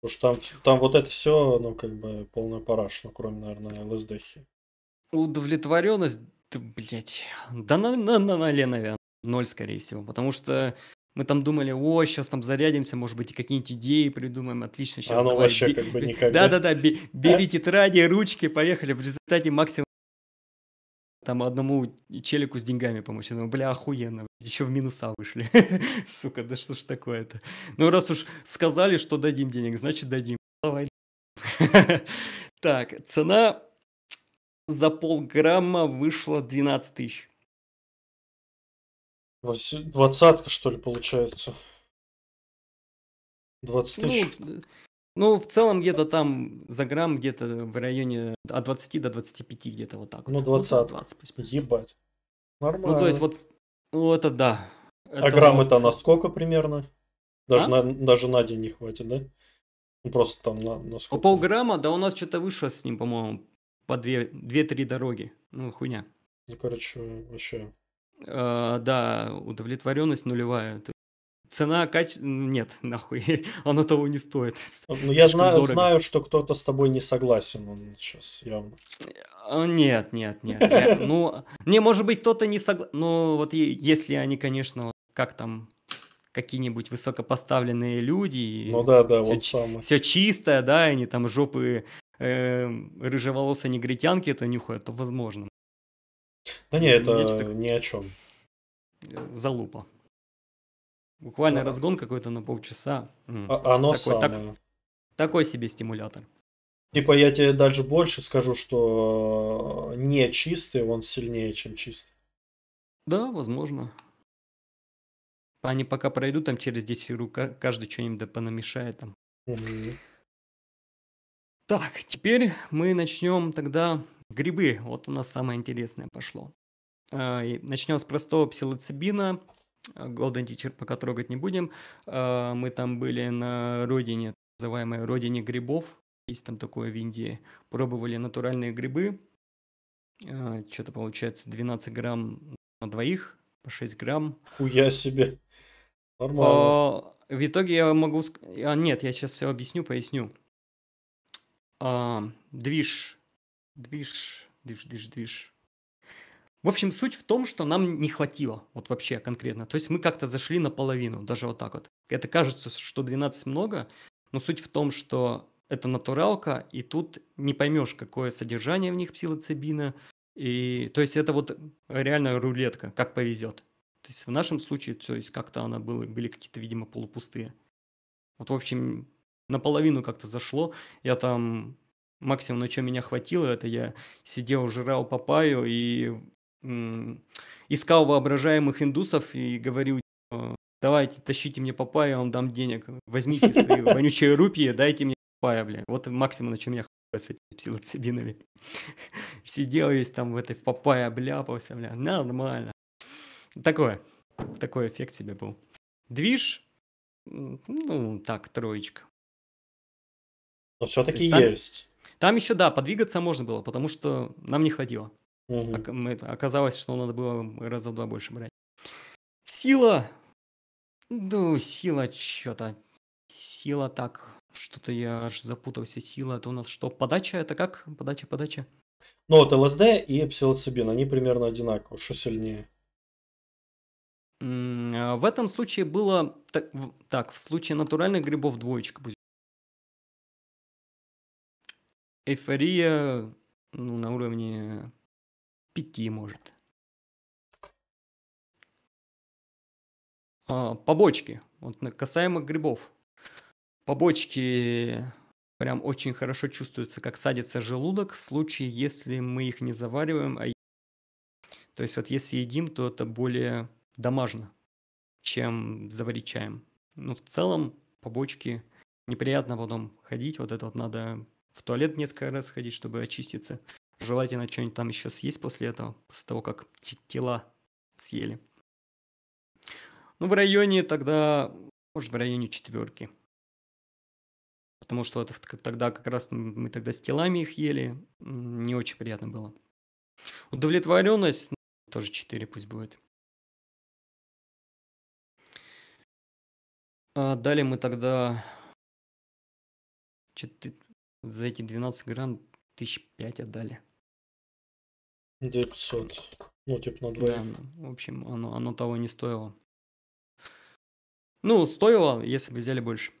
Потому что там, там вот это все, ну, как бы полная параш, ну, кроме, наверное, ЛСД. Удовлетворенность, да, блядь, да на, на, на, на Ленове ноль, скорее всего, потому что мы там думали, о, сейчас там зарядимся, может быть, и какие-нибудь идеи придумаем, отлично, сейчас. А оно ну, давай, вообще как бы никогда. Да-да-да, бери тетради, ручки, поехали. В результате максимум там одному челику с деньгами помочь. Я думаю, бля, охуенно, еще в минуса вышли. Сука, да что ж такое-то? Ну, раз уж сказали, что дадим денег, значит дадим. Давай. так, цена за полграмма вышла 12 тысяч. Двадцатка, что ли, получается? 20 ну, тысяч. Ну, ну, в целом где-то там за грамм где-то в районе от 20 до 25 где-то вот так. Ну, вот. 20. Ну, 20 пусть. Ебать. Нормально. Ну, то есть вот, ну, это да. А это а грамм вот... это на сколько примерно? Даже, а? на, даже на день не хватит, да? Ну, просто там на, на сколько? По полграмма, да у нас что-то выше с ним, по-моему, по 2-3 дороги. Ну, хуйня. Ну, короче, вообще Э, да, удовлетворенность нулевая. цена каче... Нет, нахуй, оно того не стоит. Ну, я знаю, знаю, что кто-то с тобой не согласен он сейчас явно. Э, нет, нет, нет. Я, ну, не, может быть, кто-то не согласен. Ну, вот если они, конечно, как там какие-нибудь высокопоставленные люди. Ну да, да, все, вот самое. Все чистое, да, они там жопы э, рыжеволосые негритянки это нюхают, то возможно. Да не, это так... ни о чем. Залупа. Буквально да. разгон какой-то на полчаса. А, оно такой, самое. Так, такой себе стимулятор. Типа я тебе даже больше скажу, что э, не чистый, он сильнее, чем чистый. Да, возможно. Они пока пройдут там через 10 рук, каждый что-нибудь да понамешает там. Угу. Так, теперь мы начнем тогда грибы. Вот у нас самое интересное пошло. А, начнем с простого псилоцибина. Golden а, Teacher пока трогать не будем. А, мы там были на родине, называемой родине грибов. Есть там такое в Индии. Пробовали натуральные грибы. Что-то получается 12 грамм на двоих, по 6 грамм. Хуя себе. Нормально. В итоге я могу... нет, я сейчас все объясню, поясню. движ. Движ. Движ, движ, движ. В общем, суть в том, что нам не хватило, вот вообще конкретно. То есть мы как-то зашли наполовину, даже вот так вот. Это кажется, что 12 много, но суть в том, что это натуралка, и тут не поймешь, какое содержание в них псилоцибина. И, то есть это вот реально рулетка, как повезет. То есть в нашем случае, то есть как-то она была, были какие-то, видимо, полупустые. Вот, в общем, наполовину как-то зашло. Я там максимум, на чем меня хватило, это я сидел, жрал папаю и искал воображаемых индусов и говорил, типа, давайте, тащите мне папаю, я вам дам денег. Возьмите свои вонючие рупии, дайте мне папаю, бля. Вот максимум, на чем я хуй с этими псилоцибинами. Сидел весь там в этой папая обляпался, бля. Нормально. Такое. Такой эффект себе был. Движ, ну, так, троечка. Но все-таки есть. Там, там еще, да, подвигаться можно было, потому что нам не хватило. Угу. Оказалось, что надо было раза в два больше брать. Сила! Ну, сила что-то. Сила так. Что-то я аж запутался. Сила, это у нас что? Подача это как? Подача, подача. Ну, вот ЛСД и псилоцибин, они примерно одинаковы. Что сильнее? А, в этом случае было... Так, так, в случае натуральных грибов двоечка будет. Эйфория ну, на уровне пяти, может. А, побочки. Вот касаемо грибов. Побочки прям очень хорошо чувствуется, как садится желудок в случае, если мы их не завариваем. А... То есть вот если едим, то это более домажно, чем заварить чаем. Но в целом побочки неприятно потом ходить. Вот это вот надо в туалет несколько раз ходить, чтобы очиститься. Желательно что-нибудь там еще съесть после этого, после того, как тела съели. Ну, в районе тогда, может, в районе четверки. Потому что это, тогда как раз мы тогда с телами их ели, не очень приятно было. Удовлетворенность ну, тоже 4 пусть будет. А далее мы тогда за эти 12 грамм тысяч пять отдали. 900. Ну, типа на двоих. Да, ну, в общем, оно, оно того не стоило. Ну, стоило, если бы взяли больше.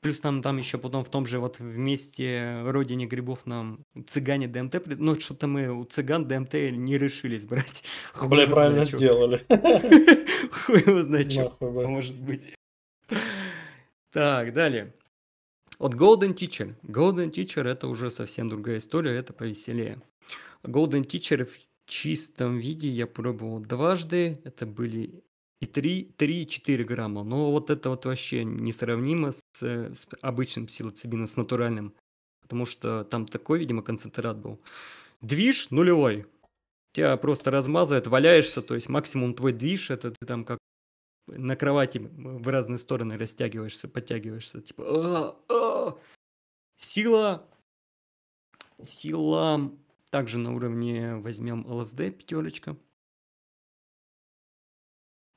Плюс нам там еще потом в том же вот вместе родине грибов нам цыгане ДМТ, ну что-то мы у цыган ДМТ не решились брать. Хуй Бля, правильно значок. сделали. Хуй его значок, может быть. Так, далее. Вот Golden Teacher. Golden Teacher это уже совсем другая история, это повеселее. Golden Teacher чистом виде я пробовал дважды. Это были и 3, 3 и 4 грамма. Но вот это вот вообще несравнимо с, с обычным псилоцибином, с натуральным. Потому что там такой, видимо, концентрат был. Движ нулевой. Тебя просто размазывает, валяешься. То есть максимум твой движ, это ты там как на кровати в разные стороны растягиваешься, подтягиваешься. Типа... А -а -а! Сила... Сила также на уровне возьмем LSD пятерочка.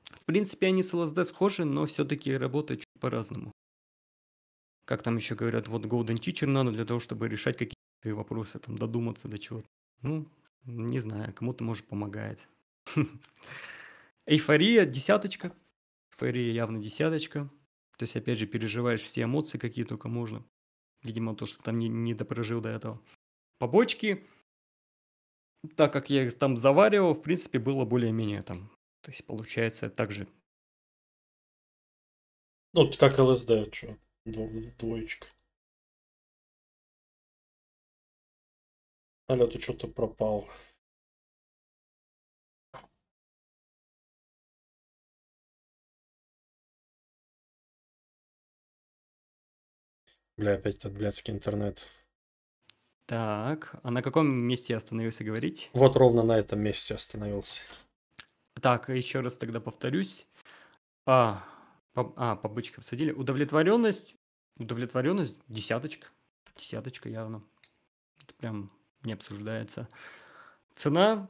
В принципе, они с LSD схожи, но все-таки работают чуть по-разному. Как там еще говорят, вот Golden Teacher надо для того, чтобы решать какие-то вопросы, там додуматься до чего-то. Ну, не знаю, кому-то, может, помогает. Эйфория, десяточка. Эйфория явно десяточка. То есть, опять же, переживаешь все эмоции, какие только можно. Видимо, то, что там не, не допрожил до этого. Побочки так как я их там заваривал, в принципе, было более-менее там. То есть, получается, так же. Ну, как ЛСД, что? Двоечка. Алло, ты что-то пропал. Бля, опять этот блядский интернет. Так, а на каком месте я остановился говорить? Вот ровно на этом месте остановился. Так, еще раз тогда повторюсь. А, по, а по бычке всадили. Удовлетворенность. Удовлетворенность десяточка. Десяточка явно. Это прям не обсуждается. Цена.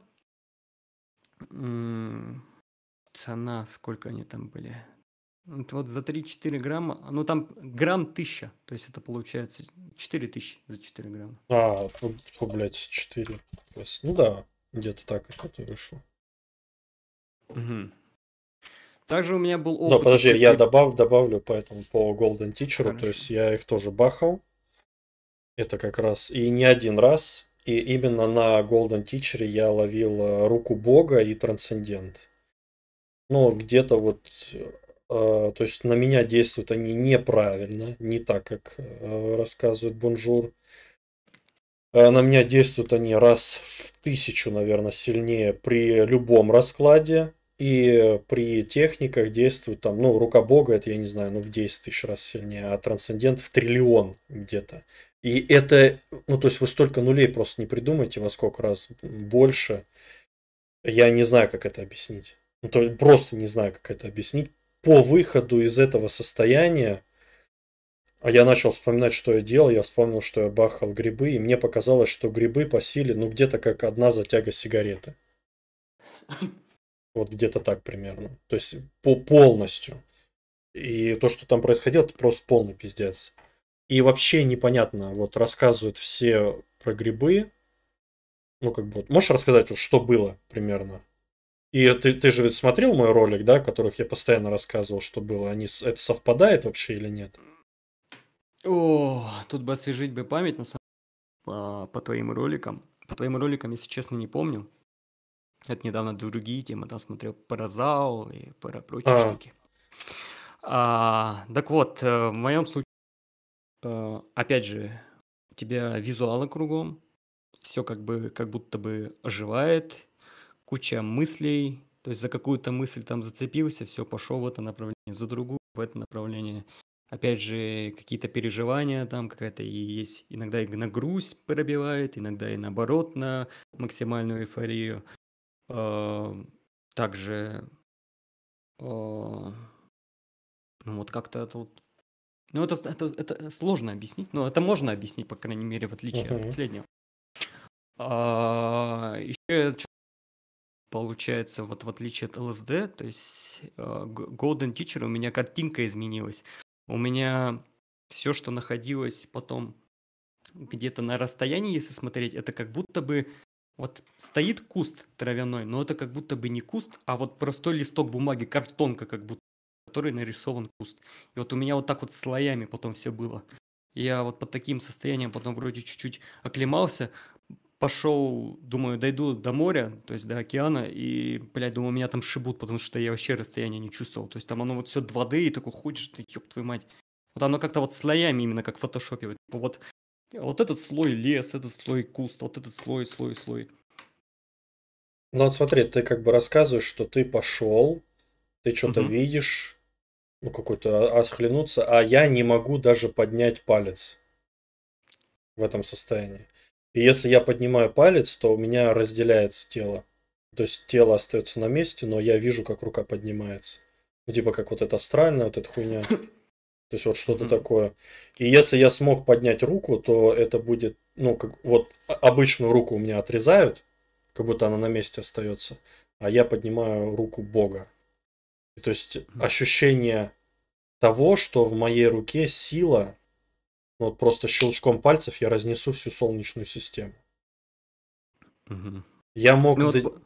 М -м, цена, сколько они там были? Это вот за 3-4 грамма, ну там грамм тысяча, то есть это получается 4 тысячи за 4 грамма. А, ну, о, блядь, 4. Ну да, где-то так это вышло. Угу. Также у меня был опыт... Да, подожди, я добав, добавлю поэтому по Golden Teacher, Хорошо. то есть я их тоже бахал. Это как раз и не один раз, и именно на Golden Teacher я ловил э, руку бога и трансцендент. Ну, где-то вот а, то есть на меня действуют они неправильно, не так, как э, рассказывает Бонжур. Э, на меня действуют они раз в тысячу, наверное, сильнее при любом раскладе. И при техниках действуют там, ну, рука бога, это я не знаю, ну, в 10 тысяч раз сильнее, а трансцендент в триллион где-то. И это, ну, то есть вы столько нулей просто не придумайте, во сколько раз больше. Я не знаю, как это объяснить. Ну, то есть просто не знаю, как это объяснить по выходу из этого состояния а я начал вспоминать, что я делал, я вспомнил, что я бахал грибы, и мне показалось, что грибы по силе, ну, где-то как одна затяга сигареты. Вот где-то так примерно. То есть по полностью. И то, что там происходило, это просто полный пиздец. И вообще непонятно, вот рассказывают все про грибы. Ну, как бы, можешь рассказать, что было примерно? И ты, ты же ведь смотрел мой ролик, да, о которых я постоянно рассказывал, что было. Они, это совпадает вообще или нет? О, тут бы освежить бы память на самом по, а, по твоим роликам. По твоим роликам, если честно, не помню. Это недавно другие темы, там смотрел про зал и про прочие а. штуки. А, так вот, э, в моем случае, э, опять же, у тебя визуалы кругом, все как бы, как будто бы оживает, куча мыслей, то есть за какую-то мысль там зацепился, все, пошел в это направление, за другую в это направление. Опять же, какие-то переживания там, какая-то и есть, иногда и на грусть пробивает, иногда и наоборот на максимальную эйфорию. А, также, а, ну вот как-то это вот ну, это, это, это сложно объяснить, но это можно объяснить, по крайней мере, в отличие uh-huh. от последнего. А, еще я получается, вот в отличие от ЛСД, то есть а, Golden Teacher у меня картинка изменилась. У меня все, что находилось потом где-то на расстоянии, если смотреть, это как будто бы вот стоит куст травяной, но это как будто бы не куст, а вот простой листок бумаги, картонка как будто, который нарисован куст. И вот у меня вот так вот слоями потом все было. Я вот под таким состоянием потом вроде чуть-чуть оклемался, пошел, думаю, дойду до моря, то есть до океана, и, блядь, думаю, меня там шибут, потому что я вообще расстояние не чувствовал. То есть там оно вот все 2D, и такой ходишь, ты, ёб твою мать. Вот оно как-то вот слоями именно как в фотошопе. Вот, типа вот, вот этот слой лес, этот слой куст, вот этот слой, слой, слой. Ну вот смотри, ты как бы рассказываешь, что ты пошел, ты что-то угу. видишь, ну какой-то а, отхлянуться, а я не могу даже поднять палец в этом состоянии. И если я поднимаю палец, то у меня разделяется тело. То есть тело остается на месте, но я вижу, как рука поднимается. Ну, типа как вот это астральная, вот эта хуйня. То есть вот что-то mm-hmm. такое. И если я смог поднять руку, то это будет, ну, как вот обычную руку у меня отрезают, как будто она на месте остается, а я поднимаю руку Бога. И то есть mm-hmm. ощущение того, что в моей руке сила, ну, вот просто щелчком пальцев я разнесу всю Солнечную систему. Угу. Я мог, ну, до... вот...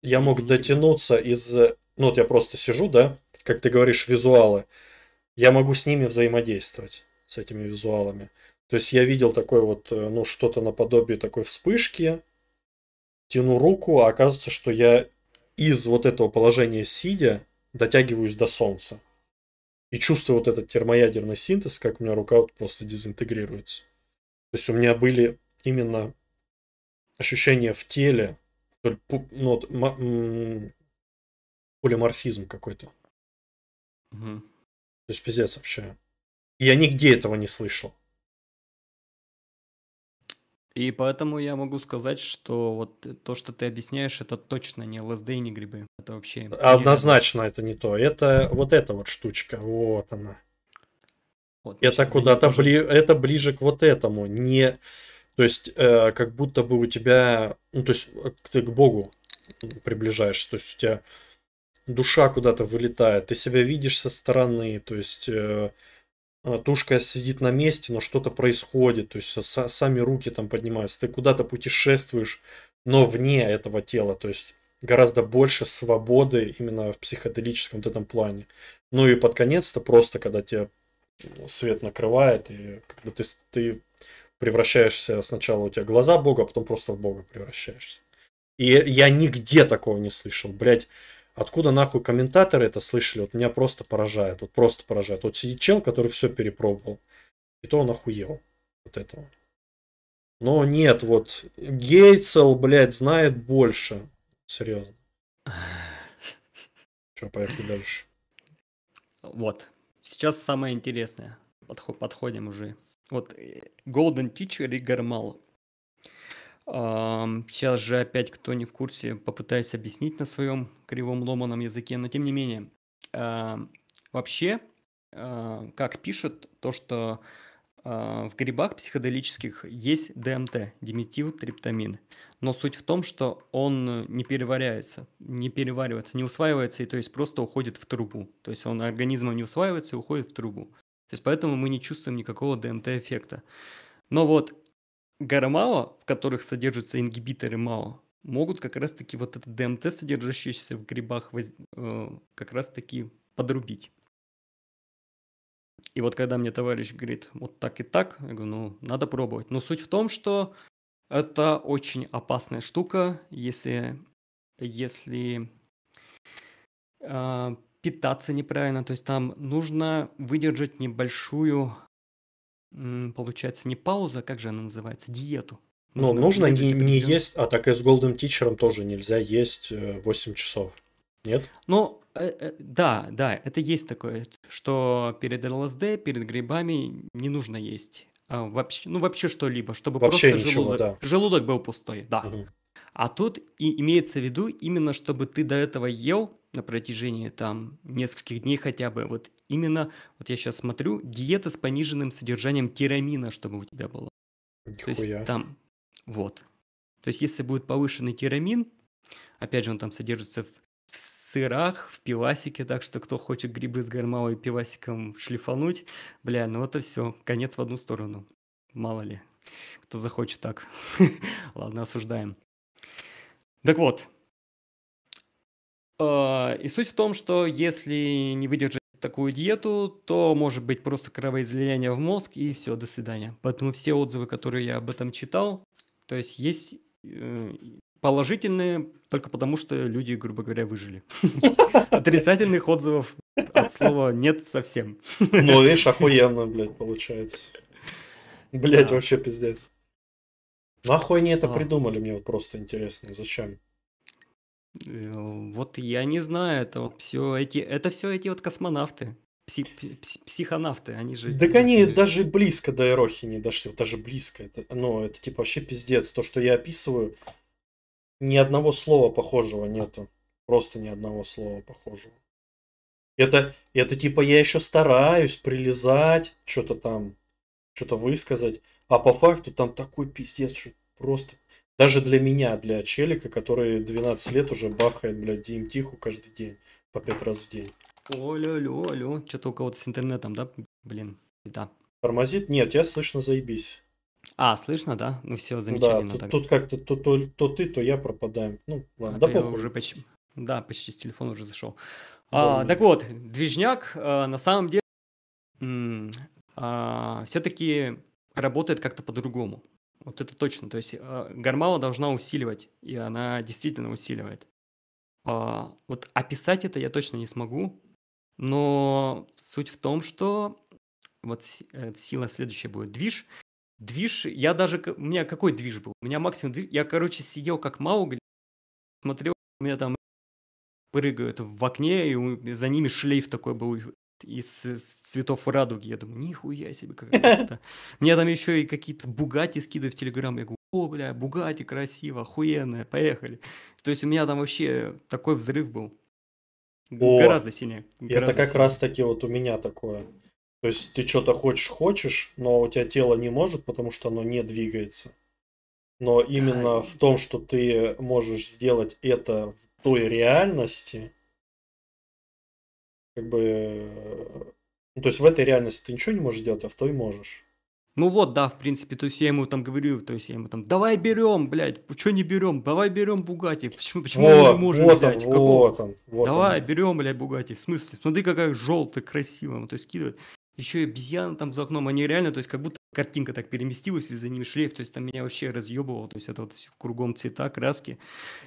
я мог Извините. дотянуться из... Э, ну вот я просто сижу, да, как ты говоришь, визуалы. Я могу с ними взаимодействовать, с этими визуалами. То есть я видел такой вот, э, ну, что-то наподобие такой вспышки, тяну руку, а оказывается, что я из вот этого положения сидя дотягиваюсь до солнца и чувствую вот этот термоядерный синтез, как у меня рука вот просто дезинтегрируется. То есть у меня были именно ощущения в теле, ну, полиморфизм какой-то. Угу. То есть пиздец вообще. И я нигде этого не слышал. И поэтому я могу сказать, что вот э, то, что ты объясняешь, это точно не ЛСД и не грибы. Это вообще... Однозначно это не то. Это вот эта вот штучка. Вот она. Вот, это куда-то тоже... бли... это ближе к вот этому. Не... То есть, э, как будто бы у тебя... Ну, то есть, э, ты к Богу приближаешься. То есть, у тебя душа куда-то вылетает. Ты себя видишь со стороны. То есть... Э Э, тушка сидит на месте, но что-то происходит, то есть сами руки там поднимаются, ты куда-то путешествуешь, но вне этого тела, то есть гораздо больше свободы именно в психоделическом вот этом плане. Ну и под конец-то просто, когда тебя свет накрывает, и как бы ты, ты превращаешься, сначала у тебя глаза Бога, а потом просто в Бога превращаешься. И я нигде такого не слышал, блядь. Откуда нахуй комментаторы это слышали? Вот меня просто поражает. Вот просто поражает. Вот сидит чел, который все перепробовал. И то он охуел от этого. Но нет, вот Гейтсел, блядь, знает больше. Серьезно. Что, поехали дальше. Вот. Сейчас самое интересное. подходим уже. Вот э, Golden Teacher и Гармал. Сейчас же опять, кто не в курсе, попытаюсь объяснить на своем кривом ломаном языке, но тем не менее. Вообще, а, как пишет, то, что а, в грибах психоделических есть ДМТ, диметилтриптамин. Но суть в том, что он не переваряется, не переваривается, не усваивается, и то есть просто уходит в трубу. То есть он организмом не усваивается и уходит в трубу. То есть поэтому мы не чувствуем никакого ДМТ-эффекта. Но вот Гарамао, в которых содержатся ингибиторы МАО, могут как раз-таки вот этот ДМТ, содержащийся в грибах, воз... Э, как раз-таки подрубить. И вот когда мне товарищ говорит, вот так и так, я говорю, ну, надо пробовать. Но суть в том, что это очень опасная штука, если, если э, питаться неправильно. То есть там нужно выдержать небольшую получается, не пауза, а как же она называется? Диету. Но нужно, нужно не, не есть, а так и с Golden Teacher тоже нельзя есть 8 э, часов. Нет? Ну, э, э, да, да, это есть такое, что перед ЛСД, перед грибами не нужно есть. А вообще, ну, вообще что-либо, чтобы вообще просто ничего, желудок, да. желудок был пустой, да. Угу. А тут и имеется в виду именно, чтобы ты до этого ел на протяжении там нескольких дней хотя бы, вот именно, вот я сейчас смотрю, диета с пониженным содержанием тирамина, чтобы у тебя было. Нихуя. То есть там, вот. То есть если будет повышенный тирамин, опять же, он там содержится в, в сырах, в пивасике, так что кто хочет грибы с гармавой пивасиком шлифануть, бля, ну это все, конец в одну сторону. Мало ли, кто захочет так. Ладно, осуждаем. Так вот, а, и суть в том, что если не выдержать такую диету, то может быть просто кровоизлияние в мозг и все, до свидания. Поэтому все отзывы, которые я об этом читал, то есть есть э, положительные только потому, что люди, грубо говоря, выжили. Отрицательных отзывов от слова нет совсем. Ну, видишь, охуенно, блядь, получается. Блядь, вообще пиздец. Нахуй они это а. придумали, мне вот просто интересно, зачем? Э, вот я не знаю, это вот все эти, это все эти вот космонавты, пси, пси, психонавты, они же. Так они даже близко до Эрохи не дошли, даже близко. Это, ну, это типа вообще пиздец. То, что я описываю, ни одного слова похожего нету. Просто ни одного слова похожего. Это, это типа я еще стараюсь прилезать, что-то там, что-то высказать. А по факту там такой пиздец, что просто даже для меня, для челика, который 12 лет уже бахает, блядь, Дим Тиху каждый день, по 5 раз в день. Олю, олю, что-то у кого-то с интернетом, да? Блин, да. Тормозит? Нет, я слышно заебись. А, слышно, да? Ну все, замечательно. Да, тут, тут как-то то, то, то ты, то я пропадаем. Ну, ладно, а да похуй. уже почти, Да, почти с телефона уже зашел. а, так вот, движняк а, на самом деле а, все-таки работает как-то по-другому. Вот это точно. То есть а, Гармала должна усиливать, и она действительно усиливает. А, вот описать это я точно не смогу, но суть в том, что вот э, сила следующая будет движ. Движ, я даже, у меня какой движ был? У меня максимум движ, я, короче, сидел как Маугли, смотрел, у меня там прыгают в окне, и за ними шлейф такой был из, цветов радуги. Я думаю, нихуя себе, как это. Мне там еще и какие-то бугати скидывают в Телеграм. Я говорю, о, бля, бугати красиво, охуенная, поехали. То есть у меня там вообще такой взрыв был. О, гораздо сильнее. Гораздо это как раз таки вот у меня такое. То есть ты что-то хочешь, хочешь, но у тебя тело не может, потому что оно не двигается. Но именно да, в том, что ты можешь сделать это в той реальности, как бы... Э, ну, то есть в этой реальности ты ничего не можешь делать, а в той можешь. Ну вот, да, в принципе, то есть я ему там говорю, то есть я ему там, давай берем, блядь, почему не берем, давай берем Бугати, почему, почему вот, мы не можем вот взять? Он, Какого? вот он, вот давай он. берем, блядь, Бугати, в смысле, смотри, какая желтая, красивая, ну, то есть кидывает. Еще и обезьяны там за окном, они реально, то есть как будто картинка так переместилась, и за ними шлейф, то есть там меня вообще разъебывало, то есть это вот кругом цвета, краски.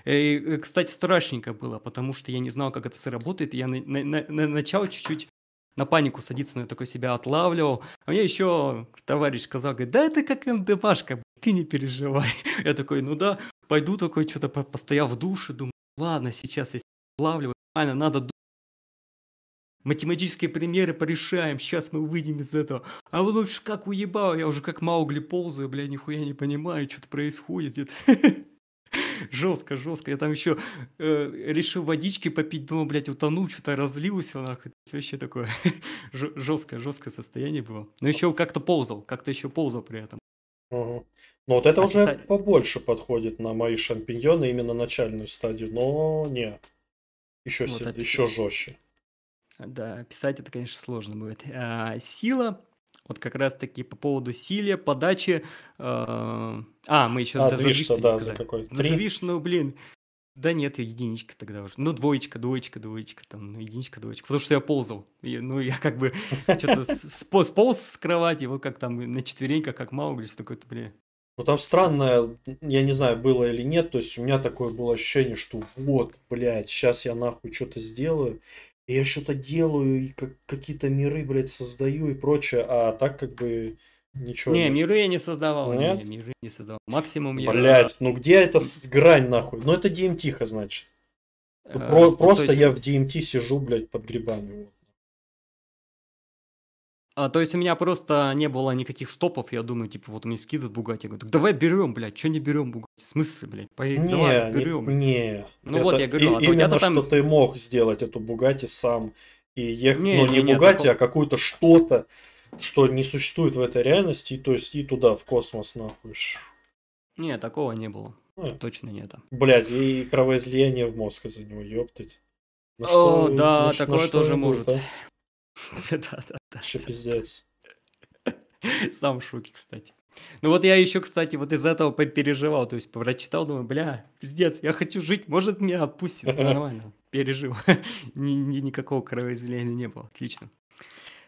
И, э, кстати, страшненько было, потому что я не знал, как это сработает, и я на, на, на, на чуть-чуть на панику садиться, но я такой себя отлавливал. А мне еще товарищ сказал, говорит, да это как МДМашка, эм ты не переживай. Я такой, ну да, пойду такой, что-то постояв в душе, думаю, ладно, сейчас я отлавливаю, нормально, надо математические примеры порешаем, сейчас мы выйдем из этого. А вы лучше как уебал, я уже как Маугли ползаю, бля, нихуя не понимаю, что-то происходит. Жестко, жестко. Я там еще э, решил водички попить, думал, блядь, утонул, что-то разлилось, нахуй. Вообще такое жесткое, жесткое состояние было. Но еще как-то ползал, как-то еще ползал при этом. Ну вот это а уже побольше подходит на мои шампиньоны, именно начальную стадию, но не, еще, вот, еще жестче. Да, писать это, конечно, сложно будет. А, сила, вот как раз-таки по поводу силе, подачи. Э... А, мы еще а, да, движ, что, да, за какой? Ну, движ, ну, блин. Да нет, единичка тогда уже. Ну, двоечка, двоечка, двоечка, там, ну, единичка, двоечка. Потому что я ползал. И, ну, я как бы что-то сполз с кровати, вот как там на четвереньках, как Маугли, что такое-то, блин. Ну там странное, я не знаю, было или нет, то есть у меня такое было ощущение, что вот, блядь, сейчас я нахуй что-то сделаю я что-то делаю, и как, какие-то миры, блядь, создаю и прочее, а так как бы ничего. Не, миры я не создавал. Нет? Не, миры не создавал. Максимум я... Блядь, ну где эта грань нахуй? Ну это DMT, эм значит. Ну, э, про, ну, просто есть... я в DMT эм сижу, блядь, под грибами. А, то есть у меня просто не было никаких стопов, я думаю, типа, вот мне скидывают Бугати, я говорю, так давай берем, блядь, что не берем Бугати, в смысле, блядь, поедем, не, давай, берем. Не, не. Ну это вот я говорю, и, а то именно, там... что ты мог сделать эту Бугати сам и ехать, не, но ну, не, не Бугати, а какое то что-то, что не существует в этой реальности, то есть и туда, в космос, нахуй. Не, такого не было. А. Точно не это. Блять, и кровоизлияние в мозг из-за него, ёптать. На О, что, да, на, такое на тоже может. А? Да-да-да. Еще пиздец. Сам в шоке, кстати. Ну вот я еще, кстати, вот из этого переживал, то есть прочитал, думаю, бля, пиздец, я хочу жить, может меня отпустит, ну, нормально, пережил, никакого кровоизлияния не было, отлично.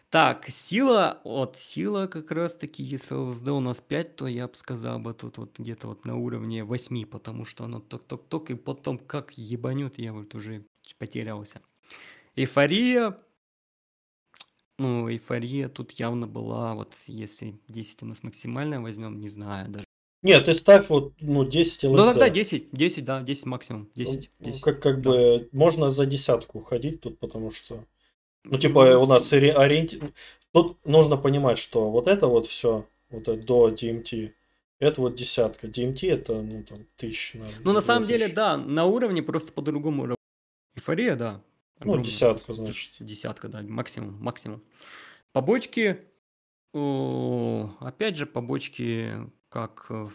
Так, сила, вот сила как раз таки, если ЛСД у нас 5, то я бы сказал бы тут вот где-то вот на уровне 8, потому что оно ток-ток-ток, и потом как ебанет, я вот уже потерялся. Эйфория, ну, эйфория тут явно была, вот если 10 у нас максимальная возьмем, не знаю даже. Нет, ты ставь вот, ну, 10 LSD. Ну, тогда 10, 10, да, 10 максимум, 10. Ну, ну как, как да. бы можно за десятку ходить тут, потому что, ну, типа ну, у нас ори... ориенти... Ну, тут нужно понимать, что вот это вот все, вот это до DMT, это вот десятка. DMT это, ну, там, тысяча. ну, на самом тысяч. деле, да, на уровне просто по-другому. уровню. Эйфория, да, Огромный ну, десятка, вопрос. значит. Десятка, да, максимум, максимум. Побочки, опять же, побочки, как, э,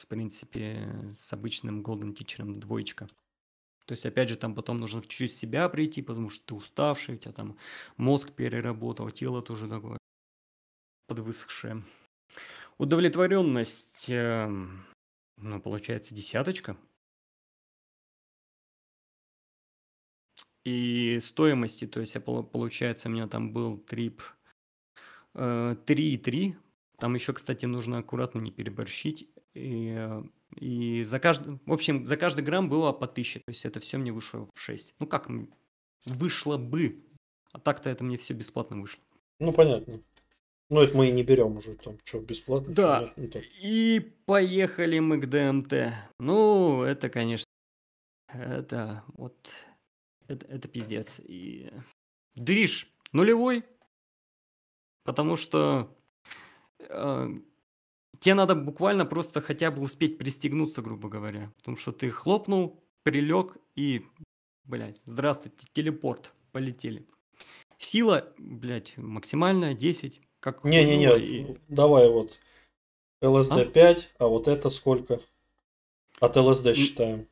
в принципе, с обычным Golden Teacher двоечка. То есть, опять же, там потом нужно чуть-чуть себя прийти, потому что ты уставший, у тебя там мозг переработал, тело тоже такое подвысохшее. Удовлетворенность, э, ну, получается, десяточка – и стоимости, то есть я, получается, у меня там был трип 3,3. Э, там еще, кстати, нужно аккуратно не переборщить. И, э, и за каждый, в общем, за каждый грамм было по 1000. То есть это все мне вышло в 6. Ну как, вышло бы. А так-то это мне все бесплатно вышло. Ну понятно. Ну это мы и не берем уже, там что, бесплатно? Да. Что, нет, ну, и поехали мы к ДМТ. Ну, это, конечно, это вот это, это пиздец. И... дриш нулевой, потому что э, тебе надо буквально просто хотя бы успеть пристегнуться, грубо говоря. Потому что ты хлопнул, прилег и, блядь, здравствуйте, телепорт, полетели. Сила, блядь, максимальная, 10. Как Не-не-не, и... давай вот а? ЛСД а? 5, а вот это сколько? От ЛСД считаем.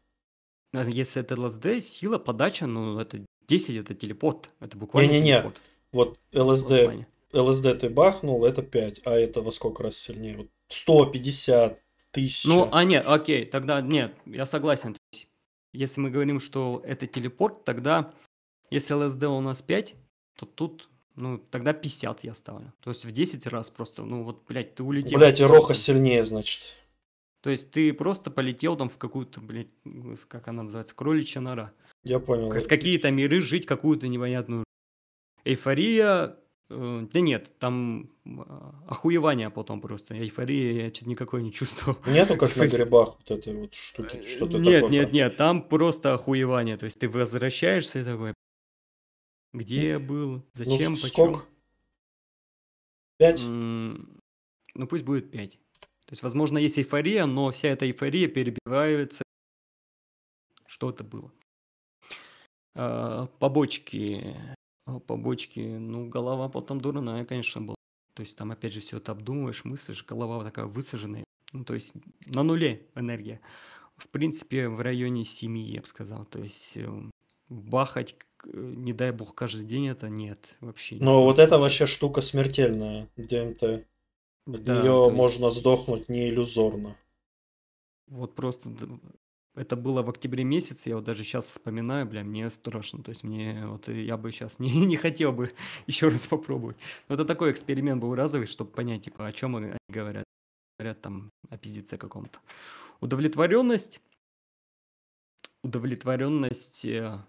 Э, если это ЛСД, сила, подача, ну, это 10, это телепорт. Это буквально Не-не-не, телепорт. вот ЛСД, ЛСД ты бахнул, это 5, а это во сколько раз сильнее? Вот 150 тысяч. Ну, а нет, окей, тогда нет, я согласен. Если мы говорим, что это телепорт, тогда если ЛСД у нас 5, то тут, ну, тогда 50 я ставлю. То есть в 10 раз просто, ну, вот, блядь, ты улетел. Блядь, и Роха сильнее, значит. То есть ты просто полетел там в какую-то, блядь, ну, как она называется, кроличья нора. Я понял. В какие-то миры жить какую-то непонятную. Эйфория... Э, да нет, там а, охуевание потом просто. Эйфория я че-то никакой не чувствовал. Нету как на грибах вот этой вот штуки, что-то э, Нет, такое, нет, нет, там просто охуевание. То есть ты возвращаешься и такой, где я был, ну, зачем, ну, почему. Сколько? Пять? Ну пусть будет пять. То есть, возможно, есть эйфория, но вся эта эйфория перебивается. Что это было? А, побочки. А, побочки. Ну, голова потом дурная, конечно, была. То есть там, опять же, все это обдумываешь, мыслишь, голова вот такая высаженная. Ну, то есть на нуле энергия. В принципе, в районе семьи, я бы сказал. То есть э, бахать, не дай бог, каждый день это нет вообще. Но вот это вообще штука смертельная, ДМТ. От да, нее есть... можно сдохнуть не иллюзорно. Вот просто это было в октябре месяце, я вот даже сейчас вспоминаю, бля, мне страшно. То есть мне вот э, я бы сейчас не, не хотел бы еще раз попробовать. Но это такой эксперимент был разовый, чтобы понять, типа, о чем они говорят. Говорят там о пиздеце каком-то. Удовлетворенность. Удовлетворенность. Э,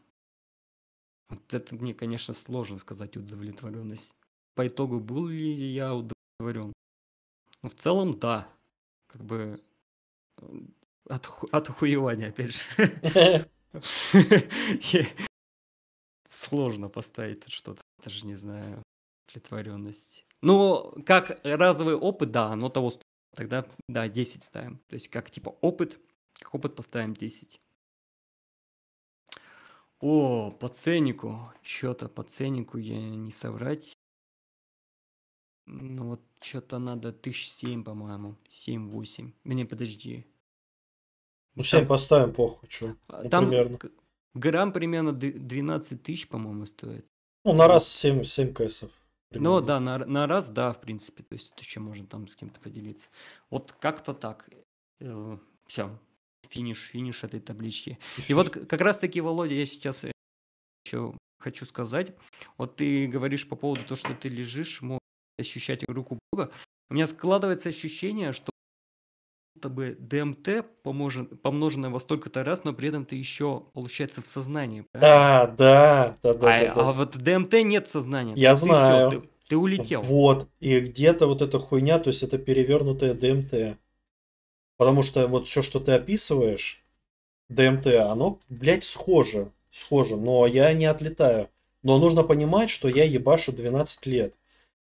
вот это мне, конечно, сложно сказать удовлетворенность. По итогу был ли я удовлетворен? Ну в целом, да. Как бы от, от охуевания, опять же. Сложно поставить что-то, даже не знаю, притворенность. Ну, как разовый опыт, да, Но того стоит. Тогда, да, 10 ставим. То есть, как типа опыт, как опыт поставим 10. О, по ценнику. Что-то по ценнику я не соврать. Ну вот что-то надо тысяч семь, по-моему. Семь-восемь. Не, подожди. Ну, семь э, поставим, похуй, что. А, ну, там примерно. Грамм примерно 12 тысяч, по-моему, стоит. Ну, на раз 7, 7 кэсов. Ну да, на, на раз, да, в принципе. То есть еще можно там с кем-то поделиться. Вот как-то так. Э, Все. Финиш, финиш этой таблички. И вот как раз-таки, Володя, я сейчас э, еще хочу сказать. Вот ты говоришь по поводу того, что ты лежишь, ощущать руку Бога, у меня складывается ощущение, что будто бы ДМТ поможет, помноженное во столько-то раз, но при этом ты еще, получается, в сознании. Да, да, да, да. А, да. а вот ДМТ нет сознания. Я ты знаю. Все, ты, ты улетел. Вот, и где-то вот эта хуйня, то есть это перевернутая ДМТ. Потому что вот все, что ты описываешь, ДМТ, оно, блядь, схоже. Схоже, но я не отлетаю. Но нужно понимать, что я ебашу 12 лет.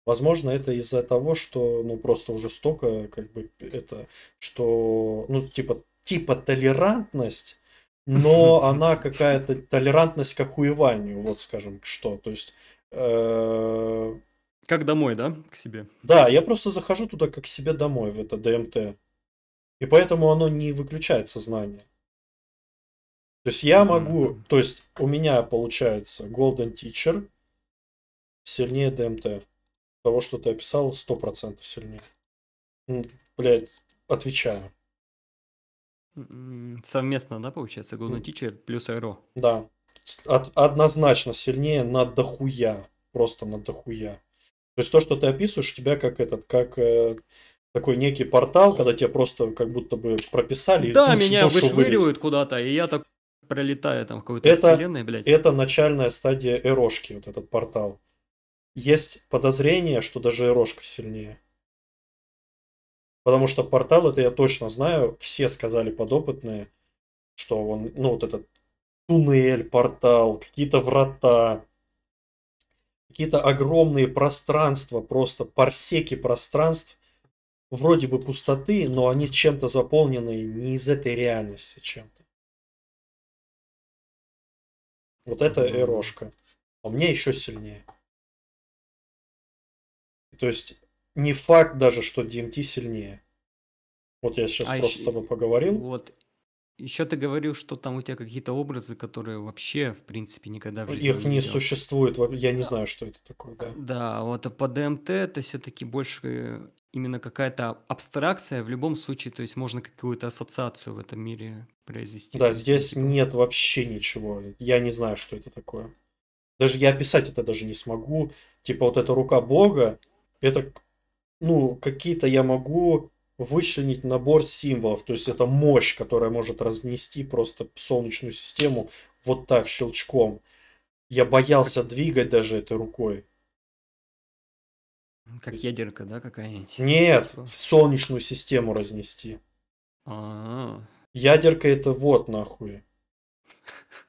Возможно, это из-за того, что, ну, просто уже столько, как бы, это, что, ну, типа, типа толерантность, но она какая-то толерантность к охуеванию, вот скажем, что. То есть... Э, как домой, да, к себе? Да, я просто захожу туда как к себе домой, в это ДМТ. И поэтому оно не выключает сознание. То есть я могу, то есть у меня получается Golden Teacher сильнее ДМТ того, что ты описал, сто процентов сильнее. Блять, отвечаю. Совместно, да, получается? Golden Teacher плюс Aero. Да. От, однозначно сильнее на дохуя. Просто на дохуя. То есть то, что ты описываешь, тебя как этот, как э, такой некий портал, когда тебя просто как будто бы прописали. Да, и меня вышвыривают куда-то, и я так пролетаю там в какой-то вселенной, блядь. Это начальная стадия эрошки, вот этот портал есть подозрение, что даже Рожка сильнее. Потому что портал, это я точно знаю, все сказали подопытные, что он, ну вот этот туннель, портал, какие-то врата, какие-то огромные пространства, просто парсеки пространств, вроде бы пустоты, но они чем-то заполнены не из этой реальности чем-то. Вот это Эрошка. А мне еще сильнее. То есть не факт даже, что DMT сильнее. Вот я сейчас а просто еще, с тобой поговорил. Вот. Еще ты говорил, что там у тебя какие-то образы, которые вообще, в принципе, никогда в жизни Их не, не существует, я не да. знаю, что это такое, да. Да, вот а по ДМТ это все-таки больше именно какая-то абстракция в любом случае, то есть можно какую-то ассоциацию в этом мире произвести. Да, здесь типа нет вообще ничего, я не знаю, что это такое. Даже я описать это даже не смогу. Типа вот эта рука Бога, это, ну, какие-то я могу вычленить набор символов. То есть это мощь, которая может разнести просто Солнечную систему вот так щелчком. Я боялся двигать даже этой рукой. Как ядерка, да, какая-нибудь? Нет, типа. в Солнечную систему разнести. А -а -а. Ядерка это вот нахуй.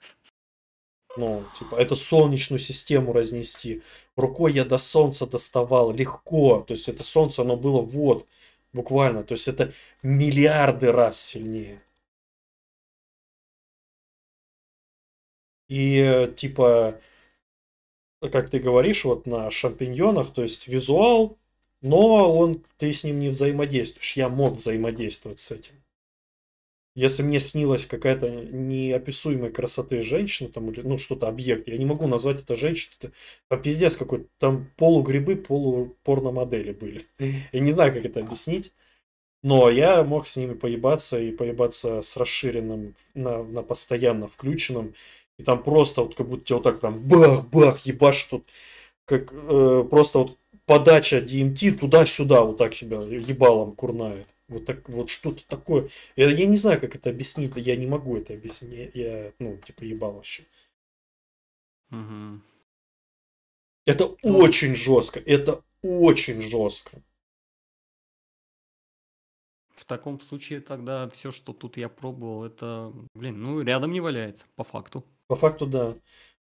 Ну, типа, это Солнечную систему разнести рукой я до солнца доставал легко. То есть это солнце, оно было вот, буквально. То есть это миллиарды раз сильнее. И э, типа, как ты говоришь, вот на шампиньонах, то есть визуал, но он, ты с ним не взаимодействуешь. Я мог взаимодействовать с этим если мне снилась какая-то неописуемой красоты женщина, там, или, ну, что-то объект, я не могу назвать это женщиной, это, там пиздец какой-то, там полугрибы, полупорномодели были. Я не знаю, как это объяснить, но я мог с ними поебаться и поебаться с расширенным, на, на постоянно включенным, и там просто вот как будто тебя вот так прям бах-бах ебашь тут, как э, просто вот подача DMT эм туда-сюда вот так себя ебалом курнает. Вот, так, вот что-то такое. Я, я не знаю, как это объяснить. Я не могу это объяснить. Я, ну, типа, ебал вообще. Угу. Это ну. очень жестко. Это очень жестко. В таком случае тогда все, что тут я пробовал, это, блин, ну, рядом не валяется, по факту. По факту, да.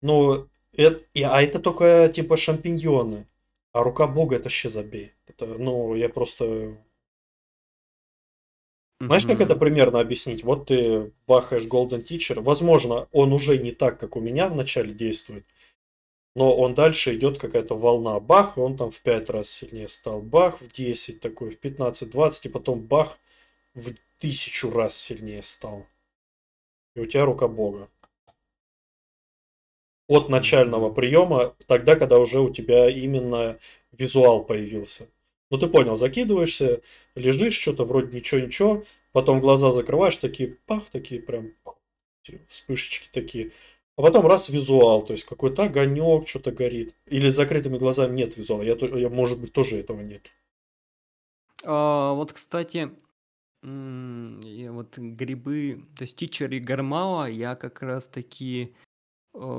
Но это, а это только типа шампиньоны. А рука бога это вообще забей Это, ну, я просто знаешь, как это примерно объяснить? Вот ты бахаешь Golden Teacher. Возможно, он уже не так, как у меня в начале действует, но он дальше идет какая-то волна. Бах, и он там в 5 раз сильнее стал. Бах в 10 такой, в 15, 20, и потом бах в тысячу раз сильнее стал. И у тебя рука бога. От начального приема, тогда, когда уже у тебя именно визуал появился. Ну ты понял, закидываешься, лежишь, что-то вроде ничего-ничего, потом глаза закрываешь, такие пах, такие прям вспышечки такие. А потом раз визуал, то есть какой-то огонек что-то горит. Или с закрытыми глазами нет визуала. Я, я может быть, тоже этого нет. А, вот, кстати, вот грибы, то есть тичер и гармала, я как раз таки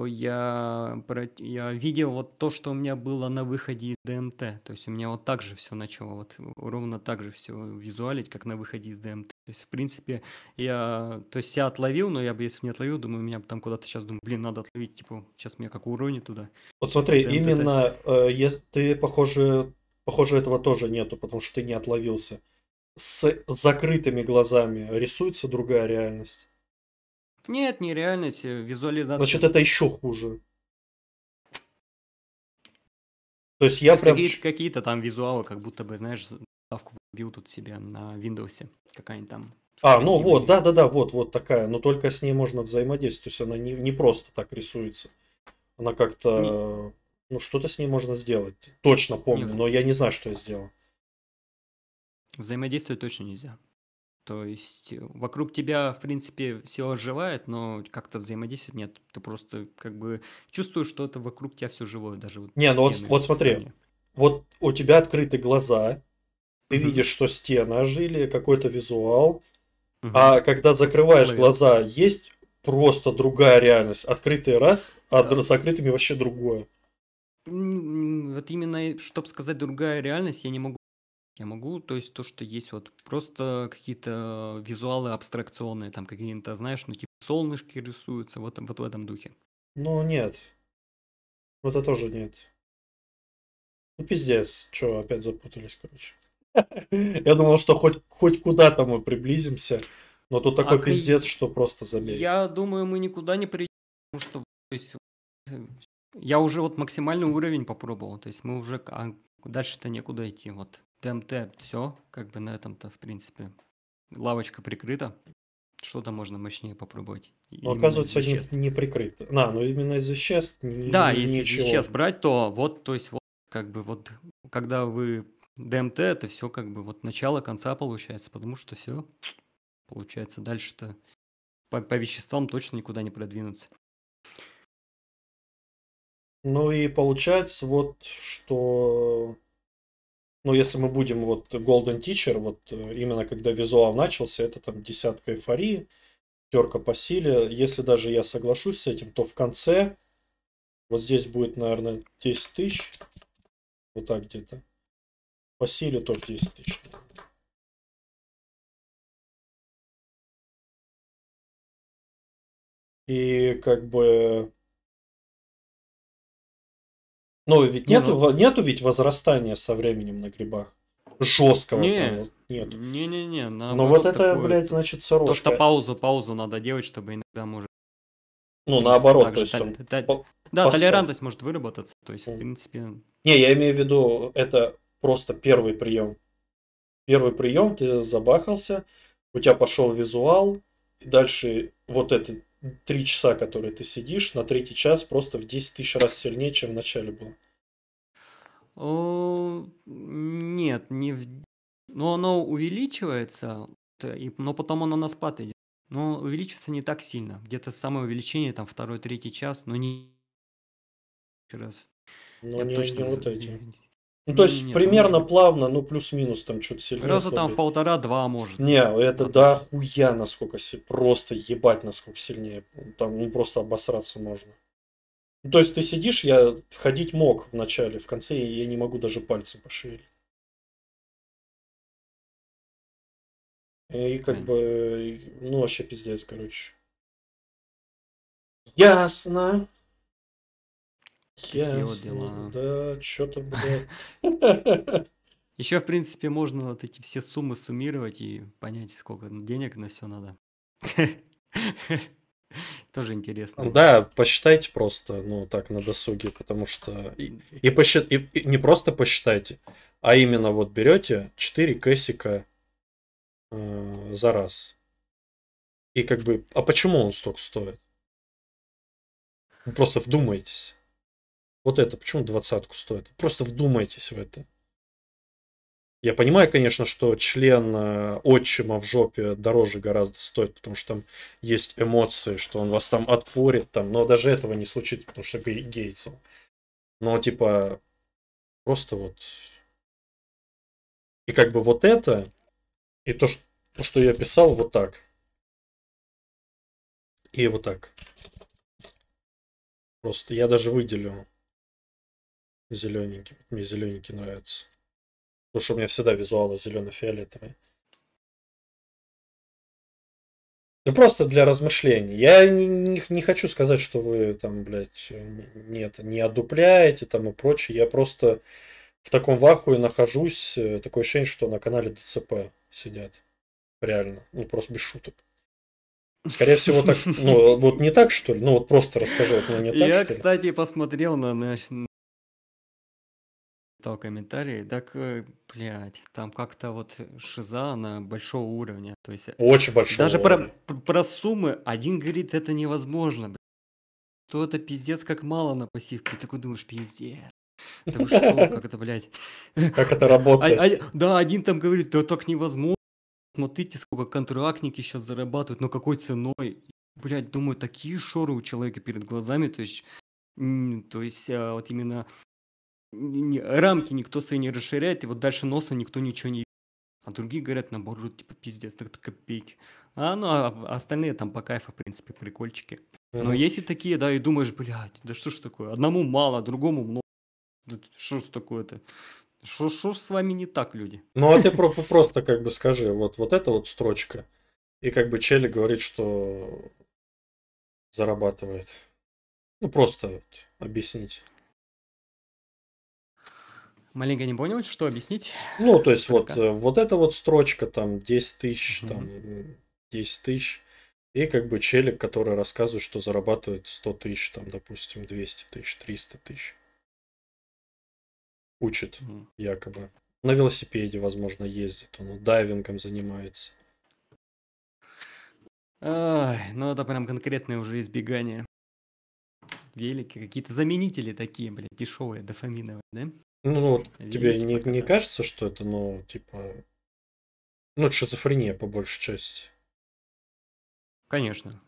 я, я видел вот то, что у меня было на выходе из ДМТ. То есть у меня вот так же все начало, вот ровно так же все визуалить, как на выходе из ДМТ. То есть, в принципе, я, то есть я отловил, но я бы, если бы не отловил, думаю, меня бы там куда-то сейчас, думаю, блин, надо отловить, типа, сейчас меня как уронит туда. Вот смотри, ДМТ, именно, э, если ты, похоже, похоже, этого тоже нету, потому что ты не отловился. С закрытыми глазами рисуется другая реальность. Нет, не реальность, э, визуализация. Значит, это еще хуже. То есть я прям... Какие-то, какие там визуалы, как будто бы, знаешь, ставку вбил тут себе на Windows. Какая-нибудь там... А, ну вот, да-да-да, вот, вот такая. Но только с ней можно взаимодействовать. То есть она не, не просто так рисуется. Она как-то... Не... Ну, что-то с ней можно сделать. Точно помню, Нет. но я не знаю, что я сделал. Взаимодействовать точно нельзя. То есть э, вокруг тебя, в принципе, все оживает, но как-то взаимодействовать нет. Ты просто как бы чувствуешь, что это вокруг тебя все живое. даже. Вот не, ну вот, вот смотри, вот у тебя открыты глаза, ты угу. видишь, что стены ожили, какой-то визуал. Угу. А когда закрываешь глаза, есть просто другая реальность. Открытый раз, а да. закрытыми вообще другое. Вот именно, чтобы сказать другая реальность, я не могу я могу, то есть то, что есть вот просто какие-то э, визуалы абстракционные, там какие-то, знаешь, ну типа солнышки рисуются, вот, вот в этом духе. Ну нет. Вот это тоже нет. Ну пиздец, что опять запутались, короче. Я думал, что хоть, хоть куда-то мы приблизимся, но тут такой а пиздец, ты... что просто забей. Я думаю, мы никуда не приедем, потому что то есть, э, я уже вот максимальный уровень попробовал, то есть мы уже а дальше-то некуда идти, вот ТМТ, все, как бы на этом-то, в принципе, лавочка прикрыта. Что-то можно мощнее попробовать. Но оказывается, не, не прикрыто. Да, но ну именно из веществ Да, ни, если ничего. сейчас брать, то вот, то есть, вот, как бы вот, когда вы ДМТ, это все как бы вот начало конца получается, потому что все получается дальше-то по, по веществам точно никуда не продвинуться. Ну и получается вот, что но ну, если мы будем вот Golden Teacher, вот э, именно когда визуал начался, это там десятка эйфории, терка по силе. Если даже я соглашусь с этим, то в конце вот здесь будет, наверное, 10 тысяч. Вот так где-то. По силе тоже 10 тысяч. И как бы но ведь нету, ну... нету ведь возрастания со временем на грибах. Жесткого. Не, нет. Не-не-не. Но ну вот это, такое... блядь, значит, сорочка. То, что паузу, паузу надо делать, чтобы иногда может. Ну, наоборот, то есть. Он... Та... По... Да, поспорь. толерантность может выработаться. То есть, в принципе. Не, я имею в виду, это просто первый прием. Первый прием, ты забахался, у тебя пошел визуал, и дальше вот этот три часа, которые ты сидишь, на третий час просто в 10 тысяч раз сильнее, чем в начале было. О, нет, не в... Но оно увеличивается, но потом оно на спад идет. Но увеличивается не так сильно. Где-то самое увеличение, там, второй, третий час, но не раз. Но Я не, точно... не вот эти. Ну, то есть не, примерно не. плавно, ну плюс-минус там что-то сильнее. Раза там в полтора-два может. Не, это а да хуя насколько си... просто ебать насколько сильнее. Там ну, просто обосраться можно. Ну, то есть ты сидишь, я ходить мог в начале, в конце я не могу даже пальцы пошевелить. И как бы, ну вообще пиздец, короче. Ясно. Такие дела. Да, что-то, блядь. Еще, в принципе, можно вот эти все суммы суммировать и понять, сколько денег на все надо. Тоже интересно. Да, посчитайте просто, ну, так, на досуге, потому что... И, и, посчит... и, и не просто посчитайте, а именно вот берете 4 кэсика э, за раз. И как бы... А почему он столько стоит? Просто вдумайтесь. Вот это, почему двадцатку стоит? Просто вдумайтесь в это. Я понимаю, конечно, что член э, отчима в жопе дороже гораздо стоит, потому что там есть эмоции, что он вас там отпорит, там, но даже этого не случится, потому что гей гейцем. Но, типа, просто вот... И как бы вот это, и то, что, то, что я писал, вот так. И вот так. Просто я даже выделю Зелененький. Мне зелененький нравится. Потому что у меня всегда визуалы зелено-фиолетовые. Ну просто для размышлений. Я не, не, не хочу сказать, что вы там, блядь, нет, не одупляете там и прочее. Я просто в таком вахуе нахожусь. Э, такое ощущение, что на канале ДЦП сидят. Реально. Ну просто без шуток. Скорее всего, так, ну, вот не так, что ли? Ну, вот просто расскажи, вот, ну, не так, Я, кстати, посмотрел на, Читал комментарии, так, э, блядь, там как-то вот шиза на большого уровня. То есть э, Очень большой. даже про, про суммы один говорит, это невозможно. То это пиздец как мало на пассивке. Ты такой думаешь, пиздец. Да что, как это, блядь? Как это работает? да, один там говорит, да так невозможно. Смотрите, сколько контрактники сейчас зарабатывают, но какой ценой. Блядь, думаю, такие шоры у человека перед глазами, то есть, то есть а, вот именно рамки никто свои не расширяет, и вот дальше носа никто ничего не... А другие говорят, наоборот, типа, пиздец, так это копейки. А, ну, а, а остальные там по кайфу, в принципе, прикольчики. Mm-hmm. Но есть и такие, да, и думаешь, блядь, да что ж такое, одному мало, другому много. Да что ж такое-то? Что ж с вами не так, люди? Ну, а ты просто как бы скажи, вот, вот эта вот строчка, и как бы Чели говорит, что зарабатывает. Ну, просто вот объяснить. Маленько не понял, что объяснить? Ну, то есть Только. вот, вот эта вот строчка, там 10 тысяч, mm там 10 тысяч, и как бы челик, который рассказывает, что зарабатывает 100 тысяч, там, допустим, 200 тысяч, 300 тысяч. Учит, mm якобы. На велосипеде, возможно, ездит, он дайвингом занимается. Ой, ну это прям конкретное уже избегание велики, какие-то заменители такие, блядь, дешевые, дофаминовые, да? Ну, ну, вот Видеть тебе не, не кажется, что это, ну, типа, ну, шизофрения по большей части? Конечно.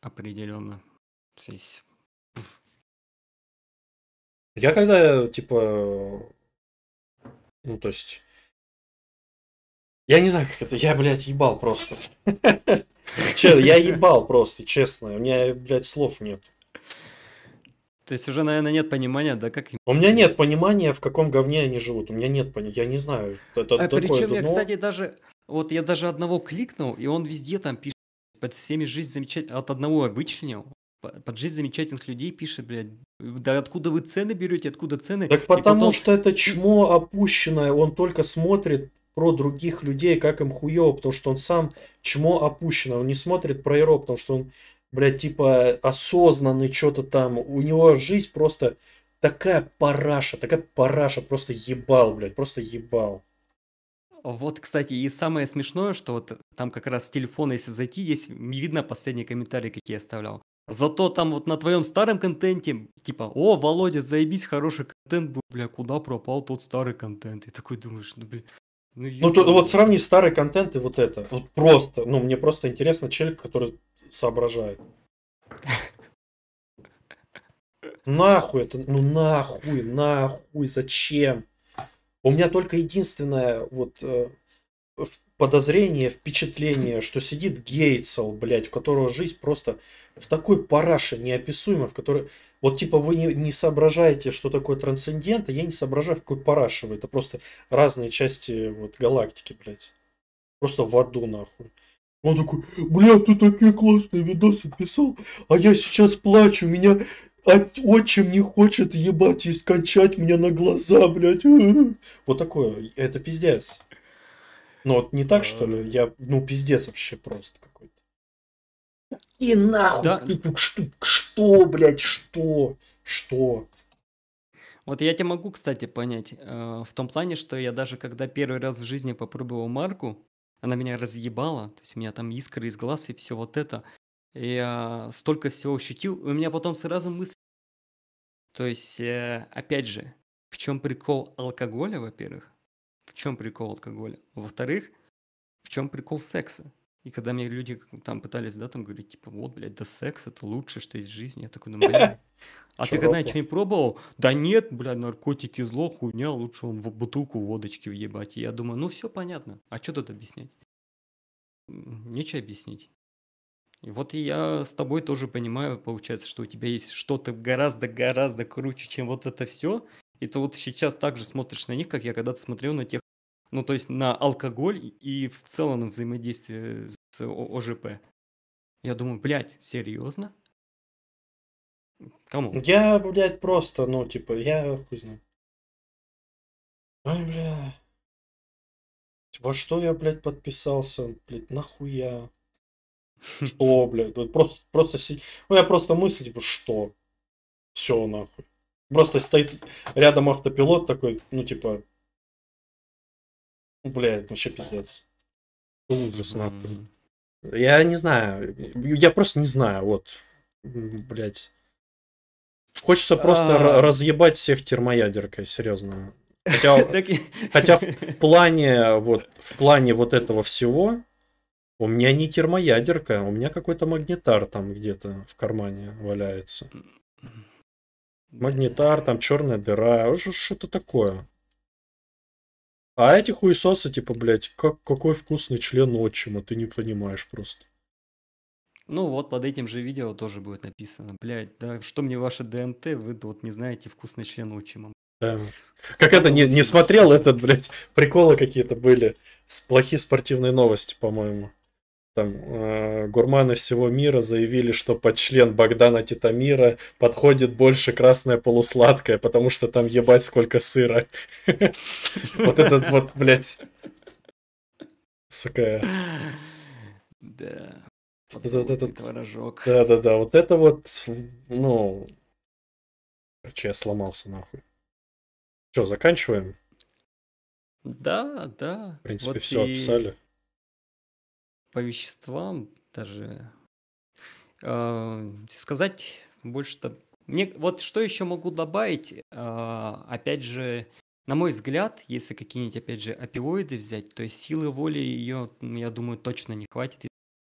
Определенно. Здесь. Я когда, типа, ну, то есть, я не знаю, как это, я, блядь, ебал просто. Че, я ебал просто, честно, у меня, блядь, слов нет. То есть уже, наверное, нет понимания, да как... У меня нет понимания, в каком говне они живут. У меня нет понимания, я не знаю. Это а такое причем я, кстати, даже... Вот я даже одного кликнул, и он везде там пишет, под всеми жизнь замечательных... От одного я вычленил, под жизнь замечательных людей пишет, блядь, да откуда вы цены берете, откуда цены? Так потому потом... что это чмо опущенное, он только смотрит про других людей, как им хуёво, потому что он сам чмо опущенное, он не смотрит про Иро, потому что он блядь, типа осознанный что-то там. У него жизнь просто такая параша, такая параша, просто ебал, блядь, просто ебал. Вот, кстати, и самое смешное, что вот там как раз с телефона, если зайти, есть не видно последние комментарии, какие я оставлял. Зато там вот на твоем старом контенте, типа, о, Володя, заебись, хороший контент был, бля, куда пропал тот старый контент? И такой думаешь, ну, бля, ну, ну то, вот сравни старый контент и вот это. Вот просто, ну, мне просто интересно, человек, который соображает. Нахуй это, ну нахуй, нахуй, зачем? У меня только единственное вот э, подозрение, впечатление, что сидит Гейтсел, блядь, у которого жизнь просто в такой параше неописуемой, в которой... Вот типа вы не, не соображаете, что такое трансцендент, а я не соображаю, в какой параше вы. Это просто разные части вот, галактики, блядь. Просто в аду, нахуй. Он такой, бля, ты такие классные видосы писал, а я сейчас плачу, меня отчим не хочет ебать и скончать меня на глаза, блядь. Вот такое, это пиздец. Ну вот не так, что ли? Я, ну, пиздец вообще просто какой-то. И нахуй, да. что, что, блядь, что, что? Вот я тебя могу, кстати, понять. Э, в том плане, что я даже когда первый раз в жизни попробовал марку, она меня разъебала, то есть у меня там искры из глаз и все вот это. Я а, столько всего ощутил, у меня потом сразу мысль. То есть, э, опять же, в чем прикол алкоголя, во-первых? В чем прикол алкоголя? Во-вторых, в чем прикол секса? И когда мне люди там пытались, да, там говорить, типа, вот, блядь, да секс это лучше, что есть в жизни. Я такой думаю, блядь, а ты когда что-нибудь пробовал? Да нет, блядь, наркотики зло, хуйня, лучше он в бутылку водочки въебать. И я думаю, ну все понятно, а что тут объяснять? Нечего объяснить. И вот я с тобой тоже понимаю, получается, что у тебя есть что-то гораздо-гораздо круче, чем вот это все. И ты вот сейчас также смотришь на них, как я когда-то смотрел на тех ну, то есть на алкоголь и в целом на взаимодействие с ОЖП. Я думаю, блядь, серьезно? Кому? Я, блядь, просто, ну, типа, я хуй знаю. Ой, бля. Во что я, блядь, подписался, блядь, нахуя? Что, блядь? просто, просто си... Ну, я просто мысль, типа, что? Все, нахуй. Просто стоит рядом автопилот такой, ну, типа, Блядь, вообще пиздец. Ужас, нахуй. Я не знаю. Я просто не знаю, вот. Блядь. Хочется а. просто разъебать всех термоядеркой, серьезно. Хотя, хотя в, в плане вот в плане вот этого всего у меня не термоядерка, у меня какой-то магнитар там где-то в кармане валяется. Магнитар, там черная дыра, уже что-то такое. А эти хуесосы, типа, блядь, как, какой вкусный член отчима, ты не понимаешь просто. Ну вот под этим же видео тоже будет написано, блядь, да что мне ваше ДМТ, вы вот не знаете вкусный член отчима. Да. Как это, не, не смотрел этот, блядь, приколы какие-то были, с плохие спортивные новости, по-моему там э, гурманы всего мира заявили, что под член Богдана Титамира подходит больше красное полусладкое, потому что там ебать сколько сыра. Вот этот вот, блядь. Сука. Да. Вот этот творожок. Да-да-да, вот это вот, ну... Короче, я сломался нахуй. Что, заканчиваем? Да, да. В принципе, все описали по веществам даже э, сказать больше-то. Мне, вот что еще могу добавить, э, опять же, на мой взгляд, если какие-нибудь, опять же, опиоиды взять, то есть силы воли ее, ну, я думаю, точно не хватит, и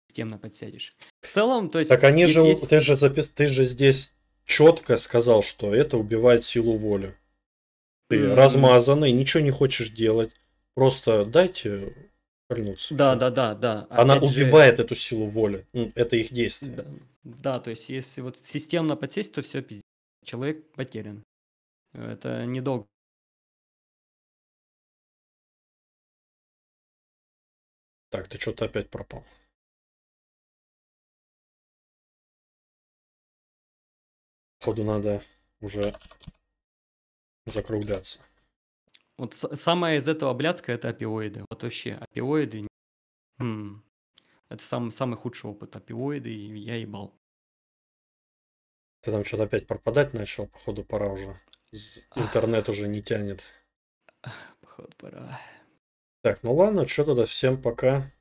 системно подсядешь. В целом, то есть... Так они же, есть... ты же запис... ты же здесь четко сказал, что это убивает силу воли. Ты mm-hmm. размазанный, ничего не хочешь делать. Просто дайте вернуться. Да, все. да, да, да. Она убивает же... эту силу воли. Ну, это их действие. Да, да, то есть если вот системно подсесть, то все пиздец. Человек потерян. Это недолго. Так, ты что-то опять пропал. Походу надо уже закругляться. Вот самое из этого блядское – это опиоиды. Вот вообще, опиоиды... М хм. -м. Это сам, самый худший опыт. Опиоиды, и я ебал. Ты там что-то опять пропадать начал, походу, пора уже. Интернет уже не тянет. Походу, пора. Так, ну ладно, что тогда, всем пока.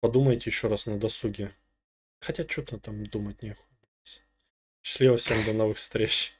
Подумайте еще раз на досуге. Хотя что-то там думать нехуй. Счастливо всем, до новых встреч.